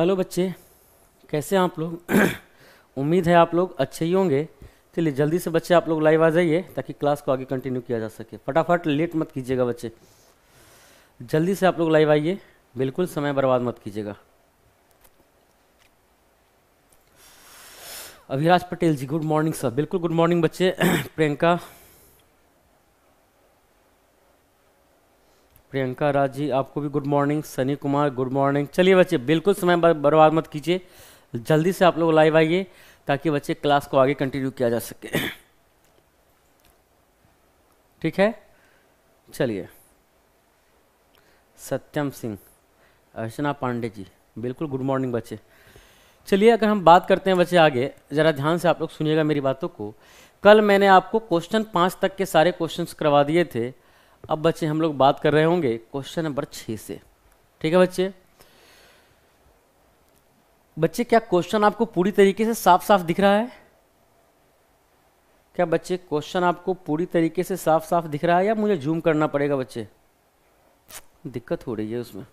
Hello बच्चे कैसे हैं आप लोग उम्मीद है आप लोग अच्छे ही होंगे चलिए जल्दी से बच्चे आप लोग लाइव आ जाइए ताकि क्लास को आगे कंटिन्यू किया जा सके फटाफट लेट मत कीजिएगा बच्चे जल्दी से आप लोग लाइव आइए बिल्कुल समय बर्बाद मत कीजिएगा Abhiraj Patel ji good morning sir बिल्कुल गुड मॉर्निंग बच्चे प्रियंका प्रियंका राज जी आपको भी good morning Sunny Kumar good morning चलिए बच्चे बिल्कुल समय बर्बाद मत कीजिए जल्दी से आप लोग लाइव आइए ताकि बच्चे क्लास को आगे कंटिन्यू किया जा सके ठीक है चलिए सत्यम सिंह अर्चना पांडे जी बिल्कुल गुड मॉर्निंग बच्चे चलिए अगर हम बात करते हैं बच्चे आगे ज़रा ध्यान से आप लोग सुनिएगा मेरी बातों को कल मैंने आपको क्वेश्चन पाँच तक के सारे क्वेश्चंस करवा दिए थे अब बच्चे हम लोग बात कर रहे होंगे क्वेश्चन नंबर छ से ठीक है बच्चे बच्चे क्या क्वेश्चन आपको पूरी तरीके से साफ साफ दिख रहा है क्या बच्चे क्वेश्चन आपको पूरी तरीके से साफ साफ दिख रहा है या मुझे जूम करना पड़ेगा बच्चे दिक्कत हो रही है उसमें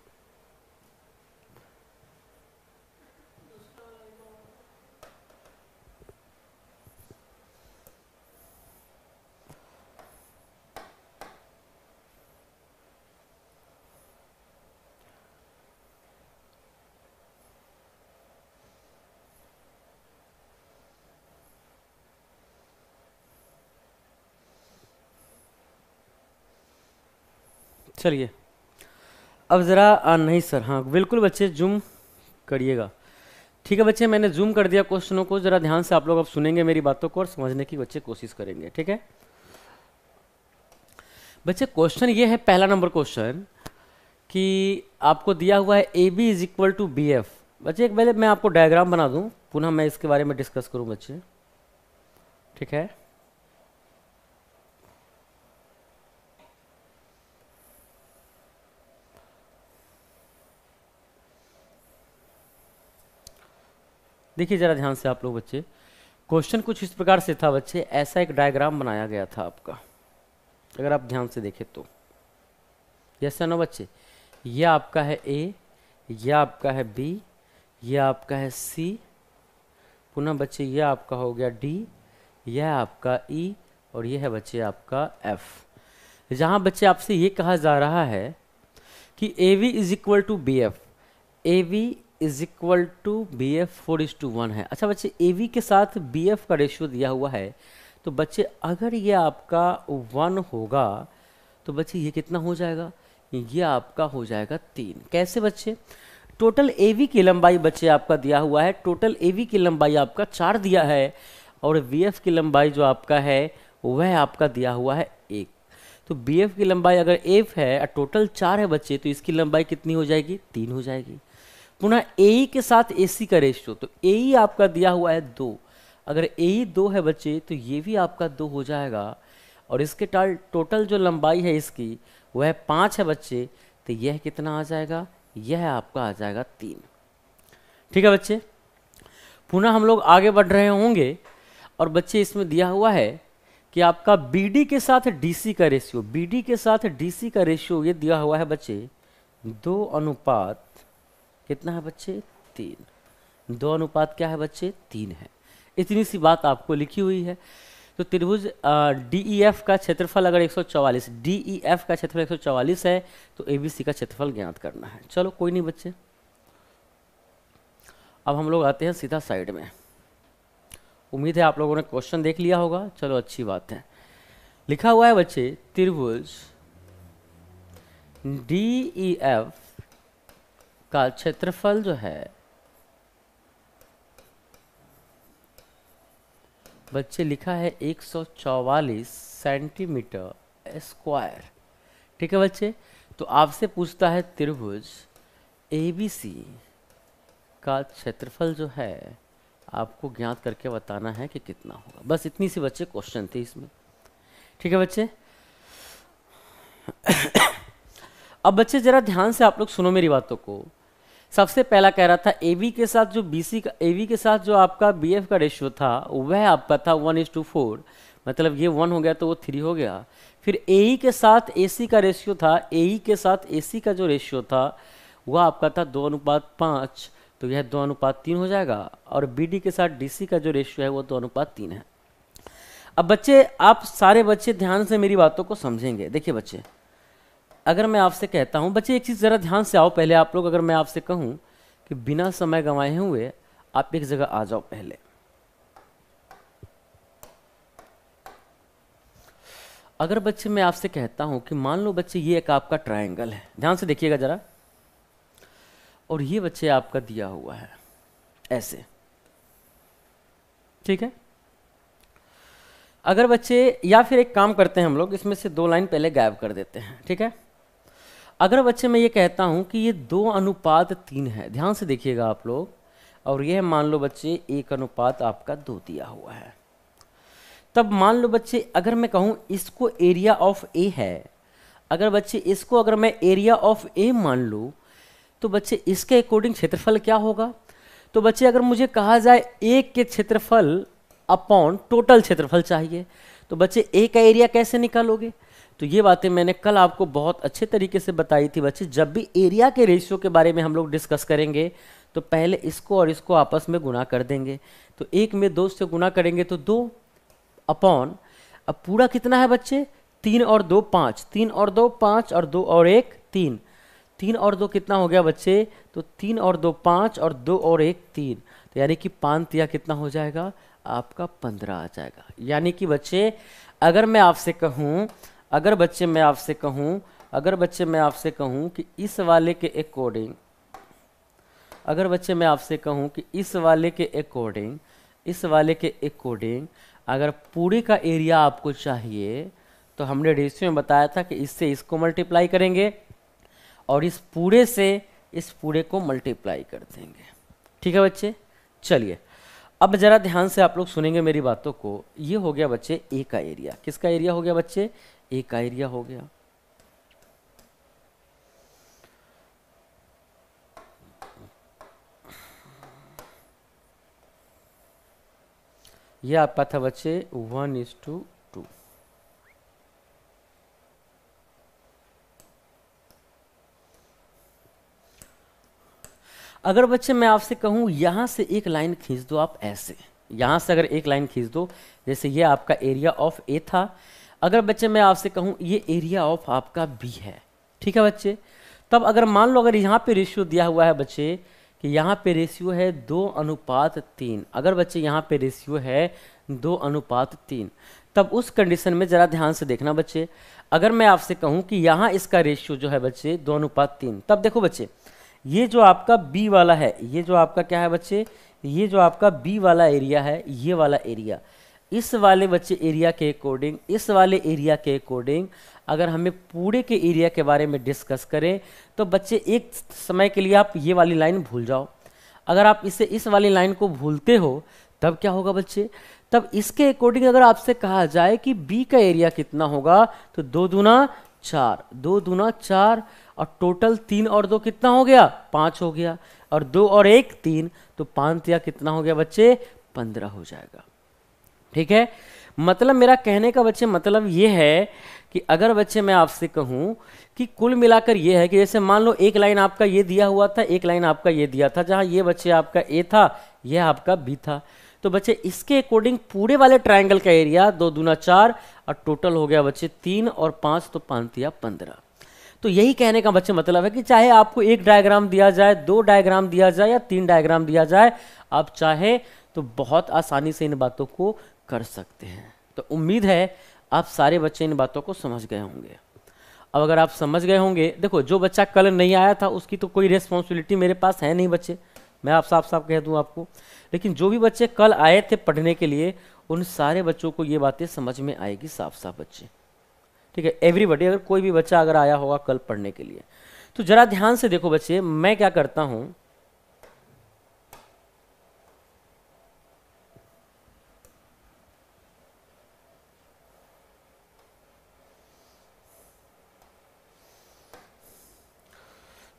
चलिए अब ज़रा आ नहीं सर हाँ बिल्कुल बच्चे जूम करिएगा ठीक है बच्चे मैंने जूम कर दिया क्वेश्चनों को ज़रा ध्यान से आप लोग अब सुनेंगे मेरी बातों को और समझने की बच्चे कोशिश करेंगे ठीक है बच्चे क्वेश्चन ये है पहला नंबर क्वेश्चन कि आपको दिया हुआ है A B is equal to B F बच्चे एक पहले मैं आपको डायग्राम बना दूं पुनः मैं इसके बारे में डिस्कस करूं बच्चे ठीक है देखिए ज़रा ध्यान से आप लोग बच्चे क्वेश्चन कुछ इस प्रकार से था बच्चे ऐसा एक डायग्राम बनाया गया था आपका अगर आप ध्यान से देखें तो जैसा ना बच्चे यह आपका है ए यह आपका है बी यह आपका है सी पुनः बच्चे यह आपका हो गया डी यह आपका ई e, और यह है बच्चे आपका एफ जहां बच्चे आपसे ये कहा जा रहा है कि A V is equal to B F A V is equal to B F four is to one है अच्छा बच्चे ए वी के साथ बी एफ का रेशियो दिया हुआ है तो बच्चे अगर ये आपका वन होगा तो बच्चे ये कितना हो जाएगा ये आपका हो जाएगा तीन कैसे बच्चे टोटल ए वी की लंबाई बच्चे आपका दिया हुआ है टोटल ए वी की लंबाई आपका चार दिया है और बी एफ की लंबाई जो आपका है वह आपका दिया हुआ है एक तो बी एफ की लंबाई अगर एफ है टोटल चार है बच्चे तो इसकी लंबाई कितनी हो जाएगी तीन हो जाएगी पुनः ए के साथ ए सी का रेशियो तो ए आपका दिया हुआ है दो अगर ए दो है बच्चे तो ये भी आपका दो हो जाएगा और इसके टोटल जो लंबाई है इसकी वह पाँच है बच्चे तो यह कितना आ जाएगा यह आपका आ जाएगा तीन ठीक है बच्चे पुनः हम लोग आगे बढ़ रहे होंगे और बच्चे इसमें दिया हुआ है कि आपका बी के साथ डी का रेशियो बी के साथ डी का रेशियो ये दिया हुआ है बच्चे दो अनुपात कितना है बच्चे तीन दो अनुपात क्या है बच्चे तीन है इतनी सी बात आपको लिखी हुई है तो त्रिभुज एफ e का क्षेत्रफल अगर 144 एफ e का क्षेत्रफल 144 है तो सी का क्षेत्रफल ज्ञात करना है चलो कोई नहीं बच्चे अब हम लोग आते हैं सीधा साइड में उम्मीद है आप लोगों ने क्वेश्चन देख लिया होगा चलो अच्छी बात है लिखा हुआ है बच्चे त्रिभुज डी ई एफ का क्षेत्रफल जो है बच्चे लिखा है 144 सेंटीमीटर स्क्वायर ठीक है बच्चे तो आपसे पूछता है त्रिभुज एबीसी का क्षेत्रफल जो है आपको ज्ञात करके बताना है कि कितना होगा बस इतनी सी बच्चे क्वेश्चन थी इसमें ठीक है बच्चे अब बच्चे जरा ध्यान से आप लोग सुनो मेरी बातों को सबसे पहला कह रहा था ए के साथ जो बी का ए के साथ जो आपका बी एफ का रेशियो था वह आपका था वन इज टू फोर मतलब ये वन हो गया तो वो थ्री हो गया फिर ए e के साथ ए सी का रेशियो था ए e के साथ ए सी का जो रेशियो था वह आपका था दो अनुपात पाँच तो यह दो अनुपात तीन हो जाएगा और बी डी के साथ डी का जो रेशियो है वो दो अनुपात तीन है अब बच्चे आप सारे बच्चे ध्यान से मेरी बातों को समझेंगे देखिए बच्चे अगर मैं आपसे कहता हूं बच्चे एक चीज़ ज़रा ध्यान से आओ पहले आप लोग अगर मैं आपसे कहूं कि बिना समय गंवाए हुए आप एक जगह आ जाओ पहले अगर बच्चे मैं आपसे कहता हूं कि मान लो बच्चे ये एक आपका ट्रायंगल है ध्यान से देखिएगा जरा और ये बच्चे आपका दिया हुआ है ऐसे ठीक है अगर बच्चे या फिर एक काम करते हैं हम लोग इसमें से दो लाइन पहले गायब कर देते हैं ठीक है अगर बच्चे मैं ये कहता हूँ कि ये दो अनुपात तीन है ध्यान से देखिएगा आप लोग और यह मान लो बच्चे एक अनुपात आपका दो दिया हुआ है तब मान लो बच्चे अगर मैं कहूँ इसको एरिया ऑफ ए है अगर बच्चे इसको अगर मैं एरिया ऑफ ए मान लूँ तो बच्चे इसके अकॉर्डिंग क्षेत्रफल क्या होगा तो बच्चे अगर मुझे कहा जाए एक के क्षेत्रफल अपॉन टोटल क्षेत्रफल चाहिए तो बच्चे ए का एरिया कैसे निकालोगे तो ये बातें मैंने कल आपको बहुत अच्छे तरीके से बताई थी बच्चे जब भी एरिया के रेशियो के बारे में हम लोग डिस्कस करेंगे तो पहले इसको और इसको आपस में गुना कर देंगे तो एक में दो से गुना करेंगे तो दो अपॉन अब पूरा कितना है बच्चे तीन और दो पाँच तीन और दो पाँच और दो और एक तीन तीन और दो कितना हो गया बच्चे तो तीन और दो पाँच और दो और एक तीन तो यानी कि पाँच या कितना हो जाएगा आपका पंद्रह आ जाएगा यानी कि बच्चे अगर मैं आपसे कहूँ अगर बच्चे मैं आपसे कहूं अगर बच्चे मैं आपसे कहूं कि इस वाले के अकॉर्डिंग अगर बच्चे मैं आपसे कहूं कि इस वाले के अकॉर्डिंग इस वाले के अकॉर्डिंग अगर पूरे का एरिया आपको चाहिए तो हमने रेशियो में बताया था कि इससे इसको मल्टीप्लाई करेंगे और इस पूरे से इस पूरे को मल्टीप्लाई कर देंगे ठीक है बच्चे चलिए अब ज़रा ध्यान से आप लोग सुनेंगे मेरी बातों को ये हो गया बच्चे ए का एरिया किसका एरिया हो गया बच्चे एक का एरिया हो गया यह आपका था बच्चे वन इज टू टू अगर बच्चे मैं आपसे कहूं यहां से एक लाइन खींच दो आप ऐसे यहां से अगर एक लाइन खींच दो जैसे यह आपका एरिया ऑफ ए था अगर बच्चे मैं आपसे कहूँ ये एरिया ऑफ आपका बी है ठीक है बच्चे तब अगर मान लो अगर यहाँ पे रेशियो दिया हुआ है बच्चे कि यहाँ पे रेशियो है दो अनुपात तीन अगर बच्चे यहाँ पे रेशियो है दो अनुपात तीन तब उस कंडीशन में ज़रा ध्यान से देखना बच्चे अगर मैं आपसे कहूँ कि यहाँ इसका रेशियो जो है बच्चे दो अनुपात तीन तब देखो बच्चे ये जो आपका बी वाला है ये जो आपका क्या है बच्चे ये जो आपका बी वाला एरिया है ये वाला एरिया इस वाले बच्चे एरिया के अकॉर्डिंग इस वाले एरिया के अकॉर्डिंग अगर हमें पूरे के एरिया के बारे में डिस्कस करें तो बच्चे एक समय के लिए आप ये वाली लाइन भूल जाओ अगर आप इसे इस वाली लाइन को भूलते हो तब क्या होगा बच्चे तब इसके अकॉर्डिंग अगर आपसे कहा जाए कि बी का एरिया कितना होगा तो दो दूना चार दो दूना चार और टोटल तीन और दो कितना हो गया पाँच हो गया और दो और एक तीन तो पाँच या कितना हो गया बच्चे पंद्रह हो जाएगा ठीक है मतलब मेरा कहने का बच्चे मतलब ये है कि अगर बच्चे मैं आपसे कहूं कि कुल मिलाकर यह है कि जैसे मान लो एक लाइन आपका ये दिया हुआ था एक लाइन आपका ये दिया था जहां ये बच्चे आपका ए था यह आपका बी था तो बच्चे इसके अकॉर्डिंग पूरे वाले ट्राइंगल का एरिया दो दूना चार और टोटल हो गया बच्चे तीन और पांच तो पांच या पंद्रह तो यही कहने का बच्चे मतलब है कि चाहे आपको एक डायग्राम दिया जाए दो डायग्राम दिया जाए या तीन डायग्राम दिया जाए आप चाहे तो बहुत आसानी से इन बातों को कर सकते हैं तो उम्मीद है आप सारे बच्चे इन बातों को समझ गए होंगे अब अगर आप समझ गए होंगे देखो जो बच्चा कल नहीं आया था उसकी तो कोई रिस्पॉन्सिबिलिटी मेरे पास है नहीं बच्चे मैं आप साफ साफ कह दूं आपको लेकिन जो भी बच्चे कल आए थे पढ़ने के लिए उन सारे बच्चों को ये बातें समझ में आएगी साफ साफ बच्चे ठीक है एवरीबडी अगर कोई भी बच्चा अगर आया होगा कल पढ़ने के लिए तो ज़रा ध्यान से देखो बच्चे मैं क्या करता हूँ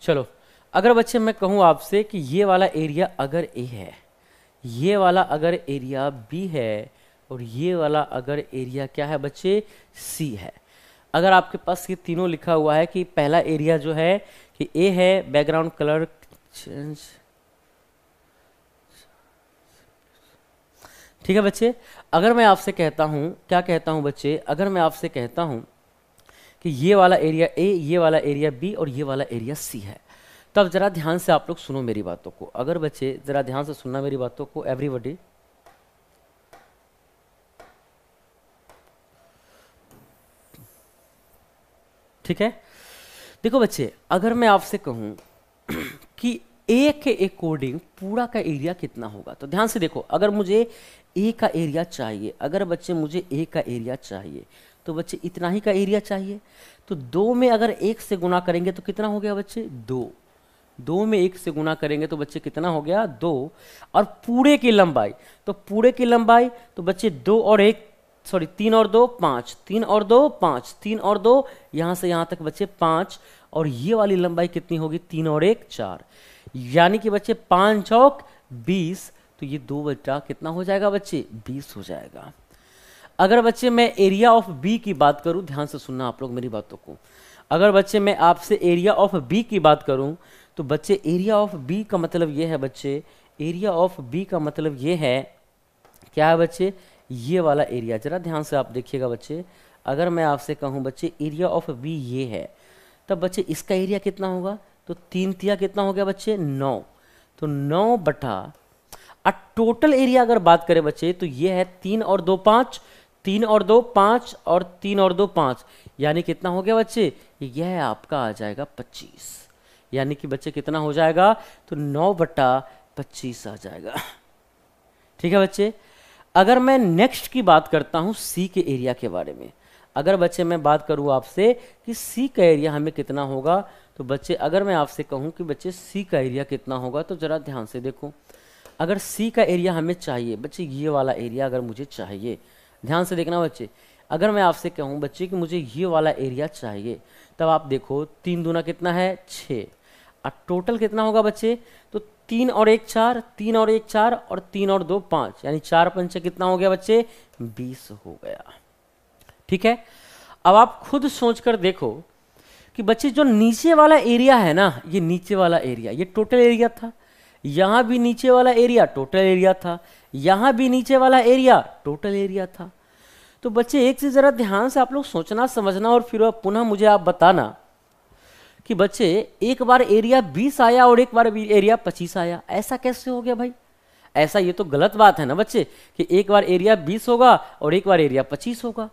चलो अगर बच्चे मैं कहूँ आपसे कि ये वाला एरिया अगर ए है ये वाला अगर एरिया बी है और ये वाला अगर एरिया क्या है बच्चे सी है अगर आपके पास ये तीनों लिखा हुआ है कि पहला एरिया जो है कि ए है बैकग्राउंड कलर चेंज ठीक है बच्चे अगर मैं आपसे कहता हूँ क्या कहता हूँ बच्चे अगर मैं आपसे कहता हूँ कि ये वाला एरिया ए ये वाला एरिया बी और ये वाला एरिया सी है तब तो ज़रा ध्यान से आप लोग सुनो मेरी बातों को अगर बच्चे ज़रा ध्यान से सुनना मेरी बातों को एवरीबडी ठीक है देखो बच्चे अगर मैं आपसे कहूं कि ए के अकॉर्डिंग पूरा का एरिया कितना होगा तो ध्यान से देखो अगर मुझे ए का एरिया चाहिए अगर बच्चे मुझे ए का एरिया चाहिए तो बच्चे इतना ही का एरिया चाहिए तो दो में अगर एक से गुना करेंगे तो कितना हो गया बच्चे दो दो में एक से गुना करेंगे तो बच्चे कितना हो गया दो और पूरे की लंबाई तो पूरे की लंबाई तो बच्चे दो और एक सॉरी तीन और दो पाँच तीन और दो पाँच तीन और दो यहाँ से यहाँ तक बच्चे पाँच और ये वाली लंबाई कितनी होगी तीन और एक चार यानी कि बच्चे पाँच चौक बीस तो ये दो बच्चा कितना हो जाएगा बच्चे बीस हो जाएगा अगर बच्चे मैं एरिया ऑफ बी की बात करूँ ध्यान से सुनना आप लोग मेरी बातों को अगर बच्चे मैं आपसे एरिया ऑफ बी की बात करूँ तो बच्चे एरिया ऑफ बी का मतलब ये है बच्चे एरिया ऑफ बी का मतलब ये है क्या है बच्चे ये वाला एरिया जरा ध्यान से आप देखिएगा बच्चे अगर मैं आपसे कहूँ बच्चे एरिया ऑफ बी ये है तब बच्चे इसका एरिया कितना होगा तो तीन तिया कितना हो गया बच्चे नौ तो नौ बटा और टोटल एरिया अगर बात करें बच्चे तो ये है तीन और दो पाँच तीन और दो पांच और तीन और दो पांच यानी कितना हो गया बच्चे यह आपका आ जाएगा पच्चीस यानी कि बच्चे कितना हो जाएगा तो नौ बट्टा पच्चीस आ जाएगा ठीक है बच्चे अगर मैं नेक्स्ट की बात करता हूं सी के एरिया के बारे में अगर बच्चे मैं बात करूं आपसे कि सी का एरिया हमें कितना होगा तो बच्चे अगर मैं आपसे कहूँ कि बच्चे सी का एरिया कितना होगा तो ज़रा ध्यान से देखो अगर सी का एरिया हमें चाहिए बच्चे ये वाला एरिया अगर मुझे चाहिए ध्यान से देखना बच्चे अगर मैं आपसे कहूँ बच्चे कि मुझे ये वाला एरिया चाहिए तब आप देखो तीन दूना कितना है छः और टोटल कितना होगा बच्चे तो तीन और एक चार तीन और एक चार और तीन और दो पाँच यानी चार पंच कितना हो गया बच्चे बीस हो गया ठीक है अब आप खुद सोचकर देखो कि बच्चे जो नीचे वाला एरिया है ना ये नीचे वाला एरिया ये टोटल एरिया था यहाँ भी नीचे वाला एरिया टोटल एरिया था यहां भी नीचे वाला एरिया टोटल एरिया था तो बच्चे एक से ज़रा ध्यान से आप लोग सोचना समझना और फिर पुनः मुझे आप बताना कि बच्चे एक बार एरिया 20 आया और एक बार एरिया 25 आया ऐसा कैसे हो गया भाई ऐसा ये तो गलत बात है ना बच्चे कि एक बार एरिया 20 होगा और एक बार एरिया 25 होगा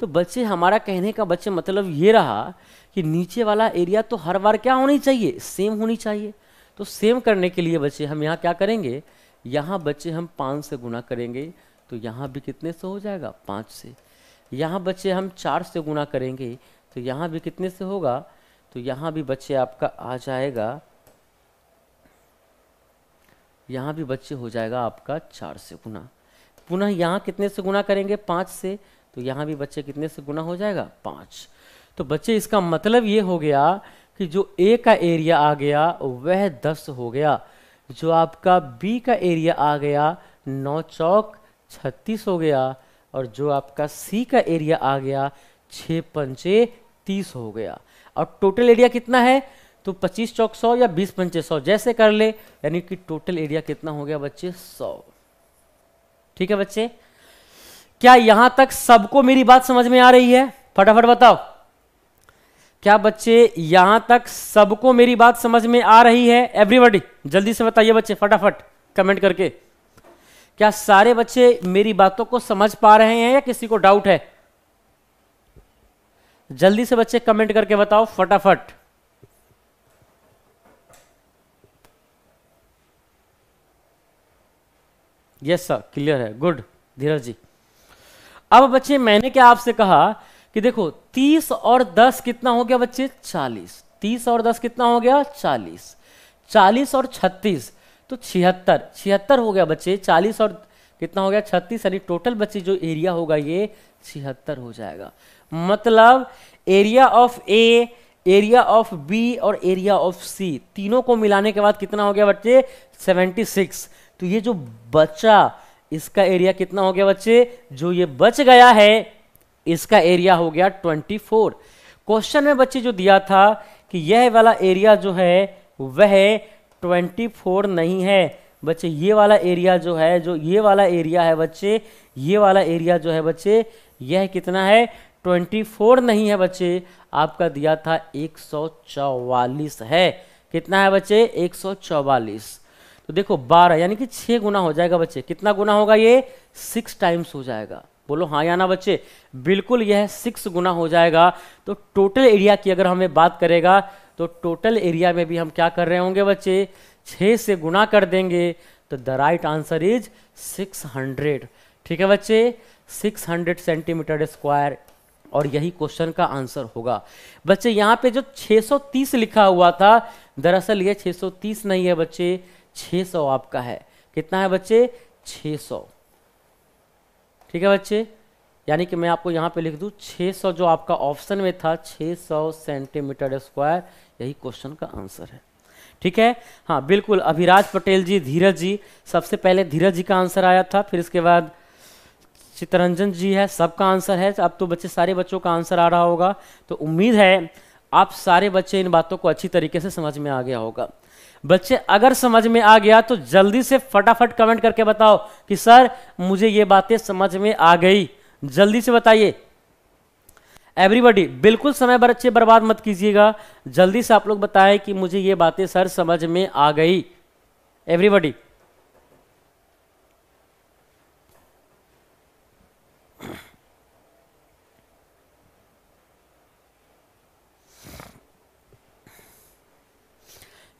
तो बच्चे हमारा कहने का बच्चे मतलब ये रहा कि नीचे वाला एरिया तो हर बार क्या होनी चाहिए सेम होनी चाहिए तो सेम करने के लिए बच्चे हम यहाँ क्या करेंगे यहाँ बच्चे हम पाँच से गुना करेंगे तो यहाँ भी कितने से हो जाएगा पाँच से यहाँ बच्चे हम चार से गुना करेंगे तो यहाँ भी कितने से होगा तो यहाँ भी बच्चे आपका आ जाएगा यहाँ भी बच्चे हो जाएगा आपका चार से गुना पुनः यहाँ कितने से गुना करेंगे पाँच से तो यहाँ भी बच्चे कितने से गुना हो जाएगा पाँच तो बच्चे इसका मतलब ये हो गया कि जो ए का एरिया आ गया वह दस हो गया जो आपका बी का एरिया आ गया नौ चौक छत्तीस हो गया और जो आपका सी का एरिया आ गया छः पंचे तीस हो गया और टोटल एरिया कितना है तो पच्चीस चौक सौ या बीस पंचे सौ जैसे कर ले यानी कि टोटल एरिया कितना हो गया बच्चे सौ ठीक है बच्चे क्या यहां तक सबको मेरी बात समझ में आ रही है फटाफट बताओ क्या बच्चे यहां तक सबको मेरी बात समझ में आ रही है एवरीबडी जल्दी से बताइए बच्चे फटाफट कमेंट करके क्या सारे बच्चे मेरी बातों को समझ पा रहे हैं या किसी को डाउट है जल्दी से बच्चे कमेंट करके बताओ फटाफट यस सर क्लियर है गुड धीरज जी अब बच्चे मैंने क्या आपसे कहा कि देखो 30 और 10 कितना हो गया बच्चे 40 30 और 10 कितना हो गया 40 40 और 36 तो छिहत्तर छिहत्तर हो गया बच्चे 40 और कितना हो गया 36 यानी टोटल बच्चे जो एरिया होगा ये छिहत्तर हो जाएगा मतलब area of A area of B और एरिया ऑफ सी तीनों को मिलाने के बाद कितना हो गया बच्चे 76 तो ये जो बचा इसका एरिया कितना हो गया बच्चे जो ये बच गया है इसका एरिया हो गया 24 क्वेश्चन में बच्चे जो दिया था कि यह वाला एरिया जो है वह 24 नहीं है बच्चे ये वाला एरिया जो है जो ये वाला एरिया है बच्चे ये वाला एरिया जो है बच्चे यह कितना है 24 नहीं है बच्चे आपका दिया था 144 है कितना है बच्चे 144 तो देखो 12 यानी कि 6 गुना हो जाएगा बच्चे कितना गुना होगा ये 6 टाइम्स हो जाएगा बोलो हाँ या ना बच्चे बिल्कुल यह सिक्स गुना हो जाएगा तो टोटल एरिया की अगर हमें बात करेगा तो टोटल एरिया में भी हम क्या कर रहे होंगे बच्चे छः से गुना कर देंगे तो the right answer is six hundred ठीक है बच्चे सिक्स हंड्रेड सेंटीमीटर स्क्वायर और यही क्वेश्चन का आंसर होगा बच्चे यहाँ पे जो 630 लिखा हुआ था दरअसल ये 630 नहीं है बच्चे 600 आपका है कितना है बच्चे 600 ठीक है बच्चे यानी कि मैं आपको यहाँ पे लिख दूँ 600 जो आपका ऑप्शन में था 600 सेंटीमीटर स्क्वायर यही क्वेश्चन का आंसर है ठीक है हाँ बिल्कुल अभिराज पटेल जी धीरज जी सबसे पहले धीरज जी का आंसर आया था फिर इसके बाद चितरंजन जी है सबका आंसर है अब तो बच्चे सारे बच्चों का आंसर आ रहा होगा तो उम्मीद है आप सारे बच्चे इन बातों को अच्छी तरीके से समझ में आ गया होगा बच्चे अगर समझ में आ गया तो जल्दी से फटाफट कमेंट करके बताओ कि सर मुझे ये बातें समझ में आ गई जल्दी से बताइए एवरीबडी बिल्कुल समय बच्चे बर्बाद मत कीजिएगा जल्दी से आप लोग बताएं कि मुझे ये बातें सर समझ में आ गई एवरीबडी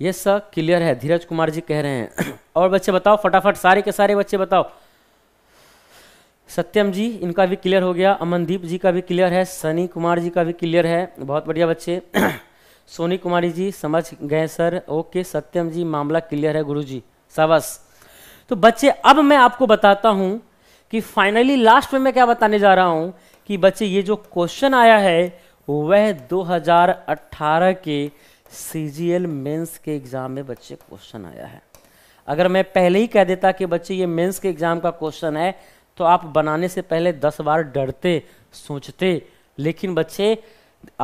ये सर क्लियर है धीरज कुमार जी कह रहे हैं और बच्चे बताओ फटाफट सारे के सारे बच्चे बताओ सत्यम जी इनका भी क्लियर हो गया अमनदीप जी का भी क्लियर है सनी कुमार जी का भी क्लियर है बहुत बढ़िया बच्चे सोनी कुमारी जी समझ गए सर ओके सत्यम जी मामला क्लियर है गुरु जी सबस तो बच्चे अब मैं आपको बताता हूं कि फाइनली लास्ट में मैं क्या बताने जा रहा हूं कि बच्चे ये जो क्वेश्चन आया है वह 2018 के सी जी एल मेन्स के एग्ज़ाम में बच्चे क्वेश्चन आया है अगर मैं पहले ही कह देता कि बच्चे ये मेन्स के एग्ज़ाम का क्वेश्चन है तो आप बनाने से पहले दस बार डरते सोचते लेकिन बच्चे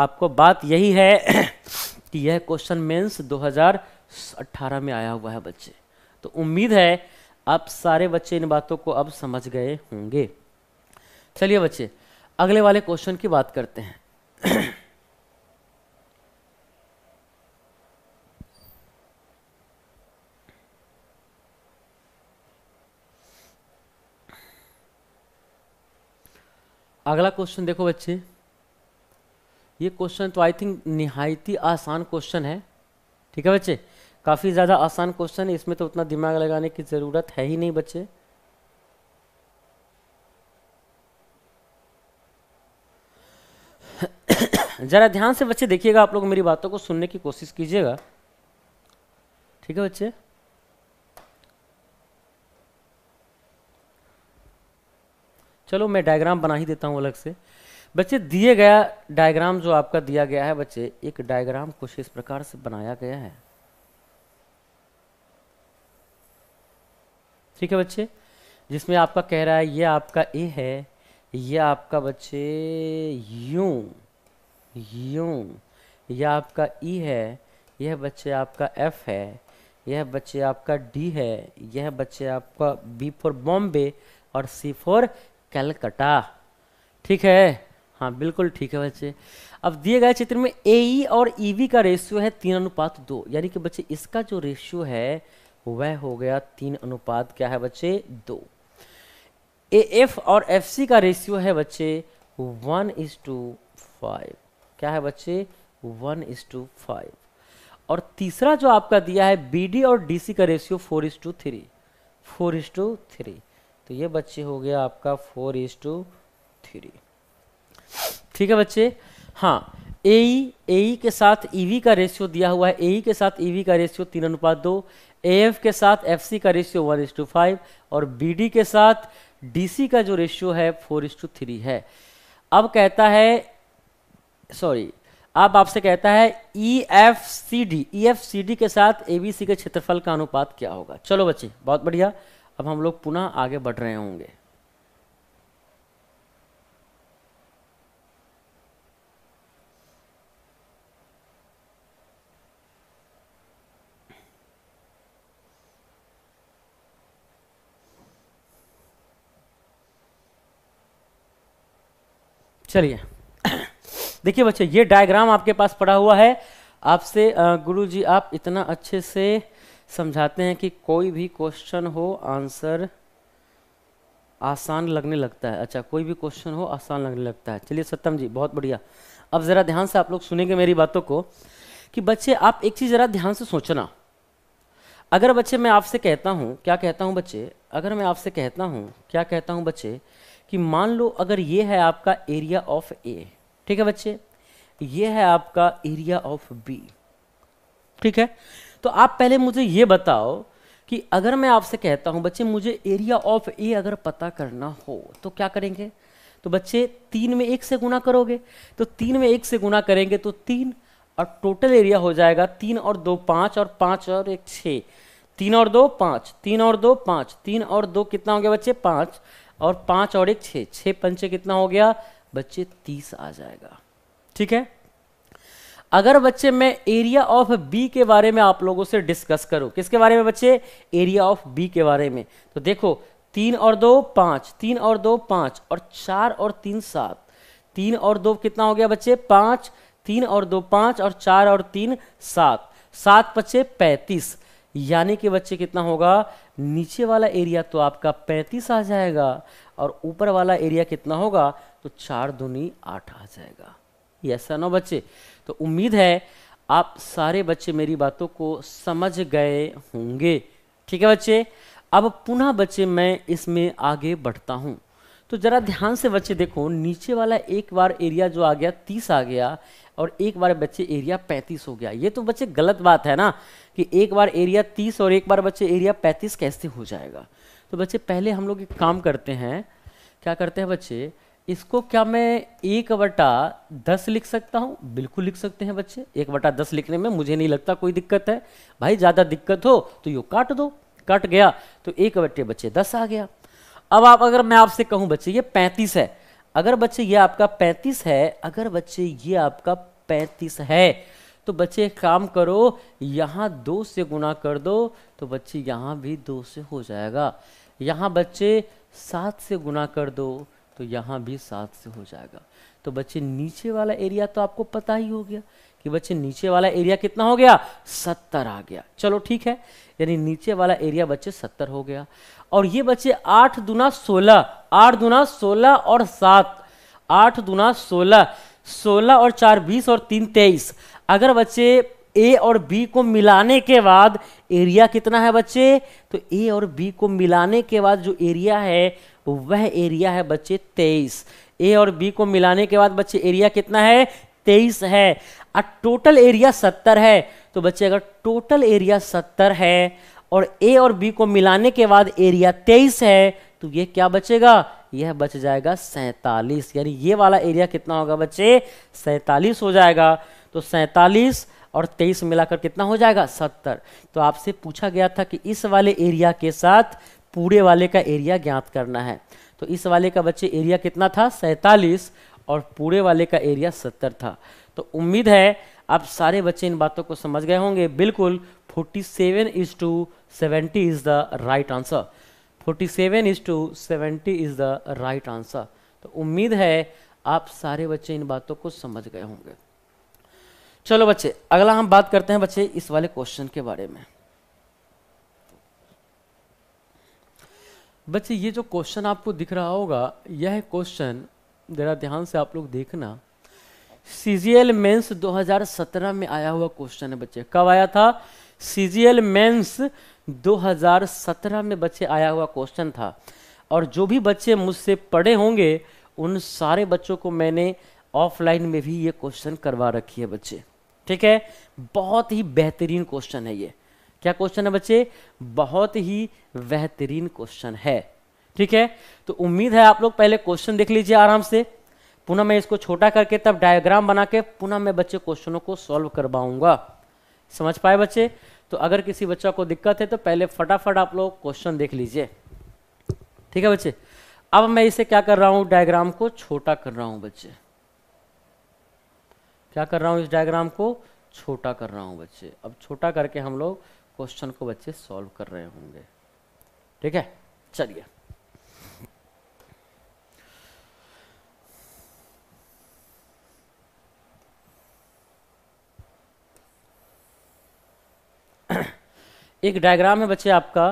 आपको बात यही है कि यह क्वेश्चन हज़ार 2018 में आया हुआ है बच्चे तो उम्मीद है आप सारे बच्चे इन बातों को अब समझ गए होंगे चलिए बच्चे अगले वाले क्वेश्चन की बात करते हैं अगला क्वेश्चन देखो बच्चे ये क्वेश्चन तो आई थिंक निहायती आसान क्वेश्चन है ठीक है बच्चे काफ़ी ज़्यादा आसान क्वेश्चन है इसमें तो उतना दिमाग लगाने की ज़रूरत है ही नहीं बच्चे ज़रा ध्यान से बच्चे देखिएगा आप लोग मेरी बातों को सुनने की कोशिश कीजिएगा ठीक है बच्चे चलो मैं डायग्राम बना ही देता हूँ अलग से बच्चे दिए गया डायग्राम जो आपका दिया गया है बच्चे एक डायग्राम कुछ इस प्रकार से बनाया गया है ठीक है बच्चे जिसमें आपका कह रहा है ये आपका ए है ये आपका बच्चे यू यू यह आपका ई है यह बच्चे आपका एफ है यह बच्चे आपका डी है यह बच्चे आपका बी फॉर बॉम्बे और सी फॉर कैलकटा ठीक है हाँ बिल्कुल ठीक है बच्चे अब दिए गए चित्र में ए e और ई e का रेशियो है तीन अनुपात दो यानी कि बच्चे इसका जो रेशियो है वह हो गया तीन अनुपात क्या है बच्चे दो ए एफ और एफ सी का रेशियो है बच्चे वन इज टू फाइव क्या है बच्चे वन इज टू फाइव और तीसरा जो आपका दिया है बी डी और डी सी का ratio four is to three four is to three तो ये बच्चे हो गया आपका फोर इज टू थ्री ठीक है बच्चे हाँ ए ए के साथ ईवी e का रेशियो दिया हुआ है ए के साथ ईवी e का रेशियो तीन अनुपात दो ए एफ के साथ एफ सी का ratio one is to five और बी डी के साथ डी का जो रेशियो है फोर इज टू थ्री है अब कहता है सॉरी अब आपसे कहता है E F C D E F C D के साथ ए बी सी के क्षेत्रफल का अनुपात क्या होगा चलो बच्चे बहुत बढ़िया अब हम लोग पुनः आगे बढ़ रहे होंगे चलिए देखिए बच्चे ये डायग्राम आपके पास पड़ा हुआ है आपसे गुरु जी आप इतना अच्छे से समझाते हैं कि कोई भी क्वेश्चन हो आंसर आसान लगने लगता है अच्छा कोई भी क्वेश्चन हो आसान लगने लगता है चलिए सत्यम जी बहुत बढ़िया अब ज़रा ध्यान से आप लोग सुनेंगे मेरी बातों को कि बच्चे आप एक चीज़ ज़रा ध्यान से सोचना अगर बच्चे मैं आपसे कहता हूं क्या कहता हूं बच्चे अगर मैं आपसे कहता हूं क्या कहता हूं बच्चे कि मान लो अगर ये है आपका एरिया ऑफ ए ठीक है बच्चे ये है आपका एरिया ऑफ बी ठीक है तो आप पहले मुझे ये बताओ कि अगर मैं आपसे कहता हूं बच्चे मुझे एरिया ऑफ ए अगर पता करना हो तो क्या करेंगे तो बच्चे तीन में एक से गुना करोगे तो तीन में एक से गुना करेंगे तो तीन और टोटल एरिया हो जाएगा तीन और दो पांच और पांच और एक छ तीन और दो पांच तीन और दो पांच तीन और दो कितना हो गया बच्चे पांच और पांच और एक छ छः पंचे कितना हो गया बच्चे तीस आ जाएगा ठीक है अगर बच्चे मैं एरिया ऑफ बी के बारे में आप लोगों से डिस्कस करूं किसके बारे में बच्चे एरिया ऑफ बी के बारे में तो देखो तीन और दो पांच तीन और दो पांच और चार और तीन सात तीन और दो कितना हो गया बच्चे पांच तीन और दो पांच और चार और तीन सात सात बच्चे पैंतीस यानी कि बच्चे कितना होगा नीचे वाला एरिया तो आपका पैंतीस आ जाएगा और ऊपर वाला एरिया कितना होगा तो चार दूनी आठ आ जाएगा यस ना बच्चे तो उम्मीद है आप सारे बच्चे मेरी बातों को समझ गए होंगे ठीक है बच्चे अब पुनः बच्चे मैं इसमें आगे बढ़ता हूँ तो ज़रा ध्यान से बच्चे देखो नीचे वाला एक बार एरिया जो आ गया तीस आ गया और एक बार बच्चे एरिया पैंतीस हो गया ये तो बच्चे गलत बात है ना कि एक बार एरिया तीस और एक बार बच्चे एरिया पैंतीस कैसे हो जाएगा तो बच्चे पहले हम लोग एक काम करते हैं क्या करते हैं बच्चे इसको क्या मैं एक बटा दस लिख सकता हूँ बिल्कुल लिख सकते हैं बच्चे एक बटा दस लिखने में मुझे नहीं लगता कोई दिक्कत है भाई ज़्यादा दिक्कत हो तो यो काट दो कट गया तो एक बटे बच्चे दस आ गया अब आप अगर मैं आपसे कहूँ बच्चे ये पैंतीस है अगर बच्चे ये आपका पैंतीस है अगर बच्चे ये आपका पैंतीस है तो बच्चे एक काम करो यहाँ दो से गुणा कर दो तो बच्चे यहाँ भी दो से हो जाएगा यहाँ बच्चे सात से गुणा कर दो तो यहाँ भी सात से हो जाएगा तो बच्चे नीचे वाला एरिया तो आपको पता ही हो गया कि बच्चे नीचे वाला एरिया कितना हो गया सत्तर आ गया चलो ठीक है यानी नीचे वाला एरिया बच्चे सत्तर हो गया और ये बच्चे आठ दुना सोलह आठ दुना सोलह और सात आठ दुना सोलह सोलह और चार बीस और तीन तेईस अगर बच्चे ए और बी को मिलाने के बाद एरिया कितना है बच्चे तो ए और बी को मिलाने के बाद जो एरिया है वह एरिया है बच्चे तेईस ए और बी को मिलाने के बाद बच्चे एरिया कितना है तेईस है और टोटल एरिया सत्तर है तो बच्चे अगर टोटल एरिया सत्तर है और ए और बी को मिलाने के बाद एरिया तेईस है तो ये क्या बचेगा यह बच जाएगा सैतालीस यानी ये वाला एरिया कितना होगा बच्चे सैतालीस हो जाएगा तो सैतालीस और 23 मिलाकर कितना हो जाएगा 70 तो आपसे पूछा गया था कि इस वाले एरिया के साथ पूरे वाले का एरिया ज्ञात करना है तो इस वाले का बच्चे एरिया कितना था सैंतालीस और पूरे वाले का एरिया सत्तर था तो उम्मीद है आप सारे बच्चे इन बातों को समझ गए होंगे बिल्कुल 47 seven is to seventy is the right answer 47 seven is to seventy is the right answer तो उम्मीद है आप सारे बच्चे इन बातों को समझ गए होंगे चलो बच्चे अगला हम बात करते हैं बच्चे इस वाले क्वेश्चन के बारे में बच्चे ये जो क्वेश्चन आपको दिख रहा होगा यह क्वेश्चन जरा ध्यान से आप लोग देखना सी जी एल मेन्स सत्रह में आया हुआ क्वेश्चन है बच्चे कब आया था सी जी एल मेन्स सत्रह में बच्चे आया हुआ क्वेश्चन था और जो भी बच्चे मुझसे पढ़े होंगे उन सारे बच्चों को मैंने ऑफलाइन में भी ये क्वेश्चन करवा रखी है बच्चे ठीक है बहुत ही बेहतरीन क्वेश्चन है ये क्या क्वेश्चन है बच्चे बहुत ही बेहतरीन क्वेश्चन है ठीक है तो उम्मीद है आप लोग पहले क्वेश्चन देख लीजिए आराम से पुनः मैं इसको छोटा करके तब डायग्राम बना के पुनः मैं बच्चे क्वेश्चनों को सॉल्व करवाऊंगा समझ पाए बच्चे तो अगर किसी बच्चा को दिक्कत है तो पहले फटाफट आप लोग क्वेश्चन देख लीजिए ठीक है बच्चे अब मैं इसे क्या कर रहा हूं डायग्राम को छोटा कर रहा हूं बच्चे क्या कर रहा हूँ इस डायग्राम को छोटा कर रहा हूँ बच्चे अब छोटा करके हम लोग क्वेश्चन को बच्चे सॉल्व कर रहे होंगे ठीक है चलिए एक डायग्राम है बच्चे आपका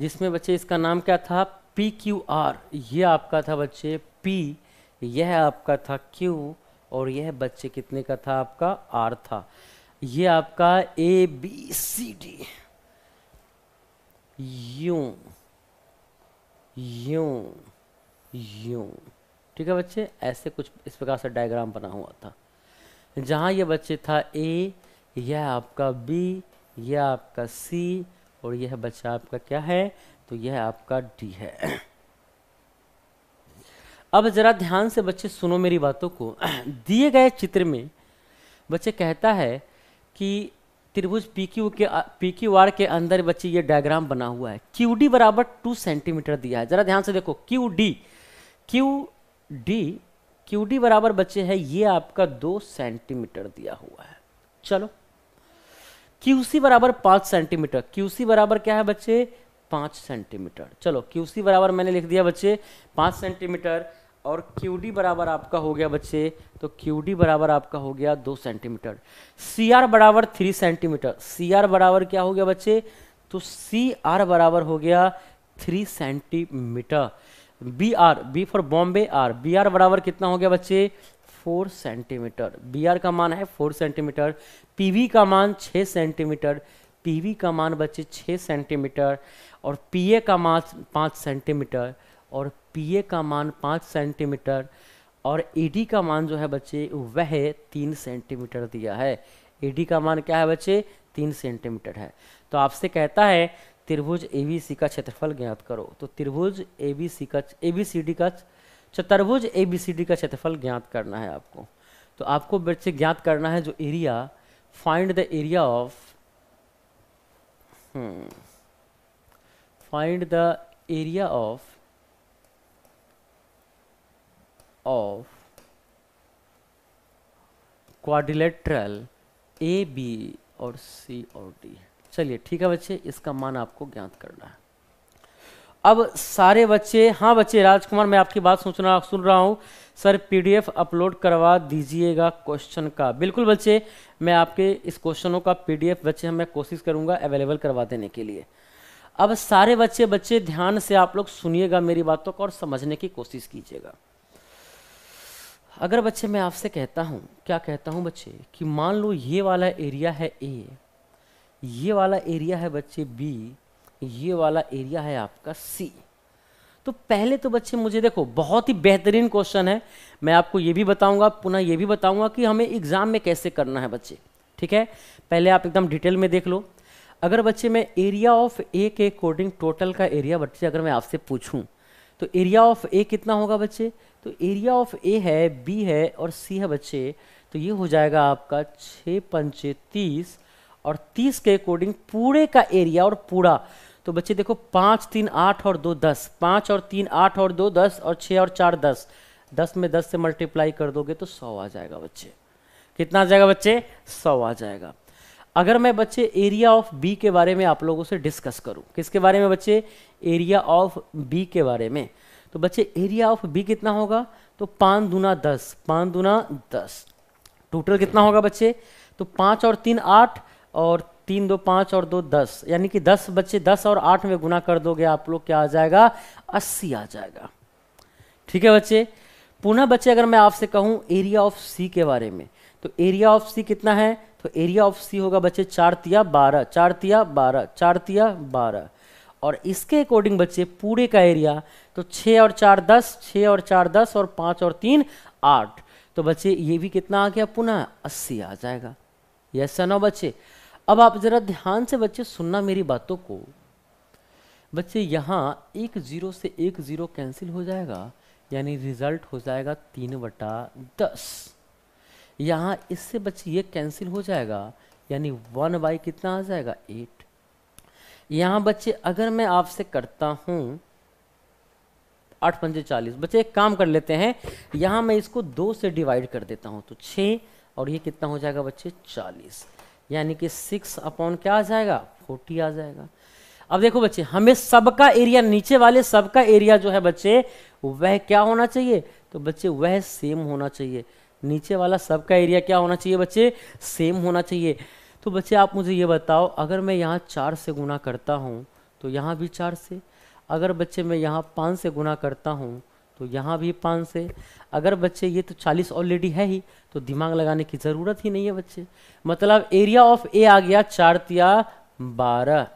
जिसमें बच्चे इसका नाम क्या था पी क्यू आर ये आपका था बच्चे पी यह आपका था क्यू और यह बच्चे कितने का था आपका आर था यह आपका A B C D U U U ठीक है बच्चे ऐसे कुछ इस प्रकार से डायग्राम बना हुआ था जहां यह बच्चे था ए यह आपका बी यह आपका सी और यह बच्चा आपका क्या है तो यह आपका डी है अब ज़रा ध्यान से बच्चे सुनो मेरी बातों को दिए गए चित्र में बच्चे कहता है कि त्रिभुज पी क्यू के पी क्यू आर के अंदर बच्चे ये डायग्राम बना हुआ है क्यू डी बराबर टू सेंटीमीटर दिया है ज़रा ध्यान से देखो Q D Q D Q D बराबर बच्चे है ये आपका दो सेंटीमीटर दिया हुआ है चलो क्यू सी बराबर पांच सेंटीमीटर क्यू सी बराबर क्या है बच्चे पांच सेंटीमीटर चलो क्यू सी बराबर मैंने लिख दिया बच्चे पांच सेंटीमीटर और क्यू डी बराबर आपका हो गया बच्चे तो क्यू डी बराबर आपका हो गया दो सेंटीमीटर सी आर बराबर थ्री सेंटीमीटर सी आर बराबर क्या हो गया बच्चे तो सी आर बराबर हो गया three centimetre B R B for Bombay R B R बराबर कितना हो गया बच्चे फोर सेंटीमीटर बी आर का मान है फोर सेंटीमीटर पी वी का मान छः सेंटीमीटर पी वी का मान बच्चे छः सेंटीमीटर और पी ए का मान पाँच सेंटीमीटर और पी का मान पाँच सेंटीमीटर और ई e का मान जो है बच्चे वह तीन सेंटीमीटर दिया है ई e का मान क्या है बच्चे तीन सेंटीमीटर है तो आपसे कहता है त्रिभुज ए का क्षेत्रफल ज्ञात करो तो त्रिभुज ए का ए का चतुर्भुज ए का क्षेत्रफल ज्ञात करना है आपको तो आपको बच्चे ज्ञात करना है जो area find the area of find the area of of quadrilateral A B और सी और डी चलिए ठीक है बच्चे इसका मान आपको ज्ञात करना है अब सारे बच्चे हाँ बच्चे राजकुमार मैं आपकी बात सुन रहा सुन रहा हूँ सर पीडीएफ अपलोड करवा दीजिएगा क्वेश्चन का बिल्कुल बच्चे मैं आपके इस क्वेश्चनों का पीडीएफ बच्चे मैं कोशिश करूँगा अवेलेबल करवा देने के लिए अब सारे बच्चे बच्चे ध्यान से आप लोग सुनिएगा मेरी बातों को और समझने की कोशिश कीजिएगा अगर बच्चे मैं आपसे कहता हूँ क्या कहता हूँ बच्चे कि मान लो ये वाला एरिया है ए ये वाला एरिया है बच्चे बी ये वाला एरिया है आपका सी तो पहले तो बच्चे मुझे देखो बहुत ही बेहतरीन क्वेश्चन है मैं आपको ये भी बताऊंगा पुनः ये भी बताऊंगा कि हमें एग्ज़ाम में कैसे करना है बच्चे ठीक है पहले आप एकदम डिटेल में देख लो अगर बच्चे मैं एरिया ऑफ ए के अकॉर्डिंग टोटल का एरिया बच्चे अगर मैं आपसे पूछूँ तो एरिया ऑफ ए कितना होगा बच्चे तो एरिया ऑफ ए है बी है और सी है बच्चे तो ये हो जाएगा आपका छः पंचे तीस और तीस के अकॉर्डिंग पूरे का एरिया और पूरा तो बच्चे देखो पाँच तीन आठ और दो दस पाँच और तीन आठ और दो दस और छः और चार दस दस में दस से मल्टीप्लाई कर दोगे तो सौ आ जाएगा बच्चे कितना आ जाएगा बच्चे सौ आ जाएगा अगर मैं बच्चे एरिया ऑफ बी के बारे में आप लोगों से डिस्कस करूं किसके बारे में बच्चे एरिया ऑफ बी के बारे में तो बच्चे एरिया ऑफ बी कितना होगा तो पाँच दूना दस पाँच दूना दस टोटल कितना होगा बच्चे तो पाँच और तीन आठ और तीन दो पाँच और दो दस यानी कि दस बच्चे दस और आठ में गुना कर दोगे आप लोग क्या आ जाएगा अस्सी आ जाएगा ठीक है बच्चे पुनः बच्चे अगर मैं आपसे कहूँ एरिया ऑफ सी के बारे में तो एरिया ऑफ सी कितना है तो एरिया ऑफ सी होगा बच्चे चार तिया बारह चार तिया बारह चार तिया बारह और इसके अकॉर्डिंग बच्चे पूरे का एरिया तो छः और चार दस छः और चार दस और पाँच और तीन आठ तो बच्चे ये भी कितना आ गया पुनः अस्सी आ जाएगा यस नौ बच्चे अब आप ज़रा ध्यान से बच्चे सुनना मेरी बातों को बच्चे यहाँ एक ज़ीरो से एक ज़ीरो कैंसिल हो जाएगा यानी रिजल्ट हो जाएगा तीन बटा दस यहाँ इससे बच्चे ये कैंसिल हो जाएगा यानी वन बाई कितना आ जाएगा एट यहाँ बच्चे अगर मैं आपसे करता हूँ आठ पंजे चालीस बच्चे एक काम कर लेते हैं यहाँ मैं इसको दो से डिवाइड कर देता हूँ तो छः और ये कितना हो जाएगा बच्चे चालीस यानी कि सिक्स अपॉन क्या आ जाएगा फोर्टी आ जाएगा अब देखो बच्चे हमें सबका एरिया नीचे वाले सबका एरिया जो है बच्चे वह क्या होना चाहिए तो बच्चे वह सेम होना चाहिए नीचे वाला सबका एरिया क्या होना चाहिए बच्चे सेम होना चाहिए तो बच्चे आप मुझे ये बताओ अगर मैं यहाँ चार से गुना करता हूँ तो यहाँ भी चार से अगर बच्चे मैं यहाँ पाँच से गुना करता हूँ तो यहाँ भी पाँच से अगर बच्चे ये तो चालीस ऑलरेडी है ही तो दिमाग लगाने की ज़रूरत ही नहीं है बच्चे मतलब एरिया ऑफ ए आ गया चार तिया बारह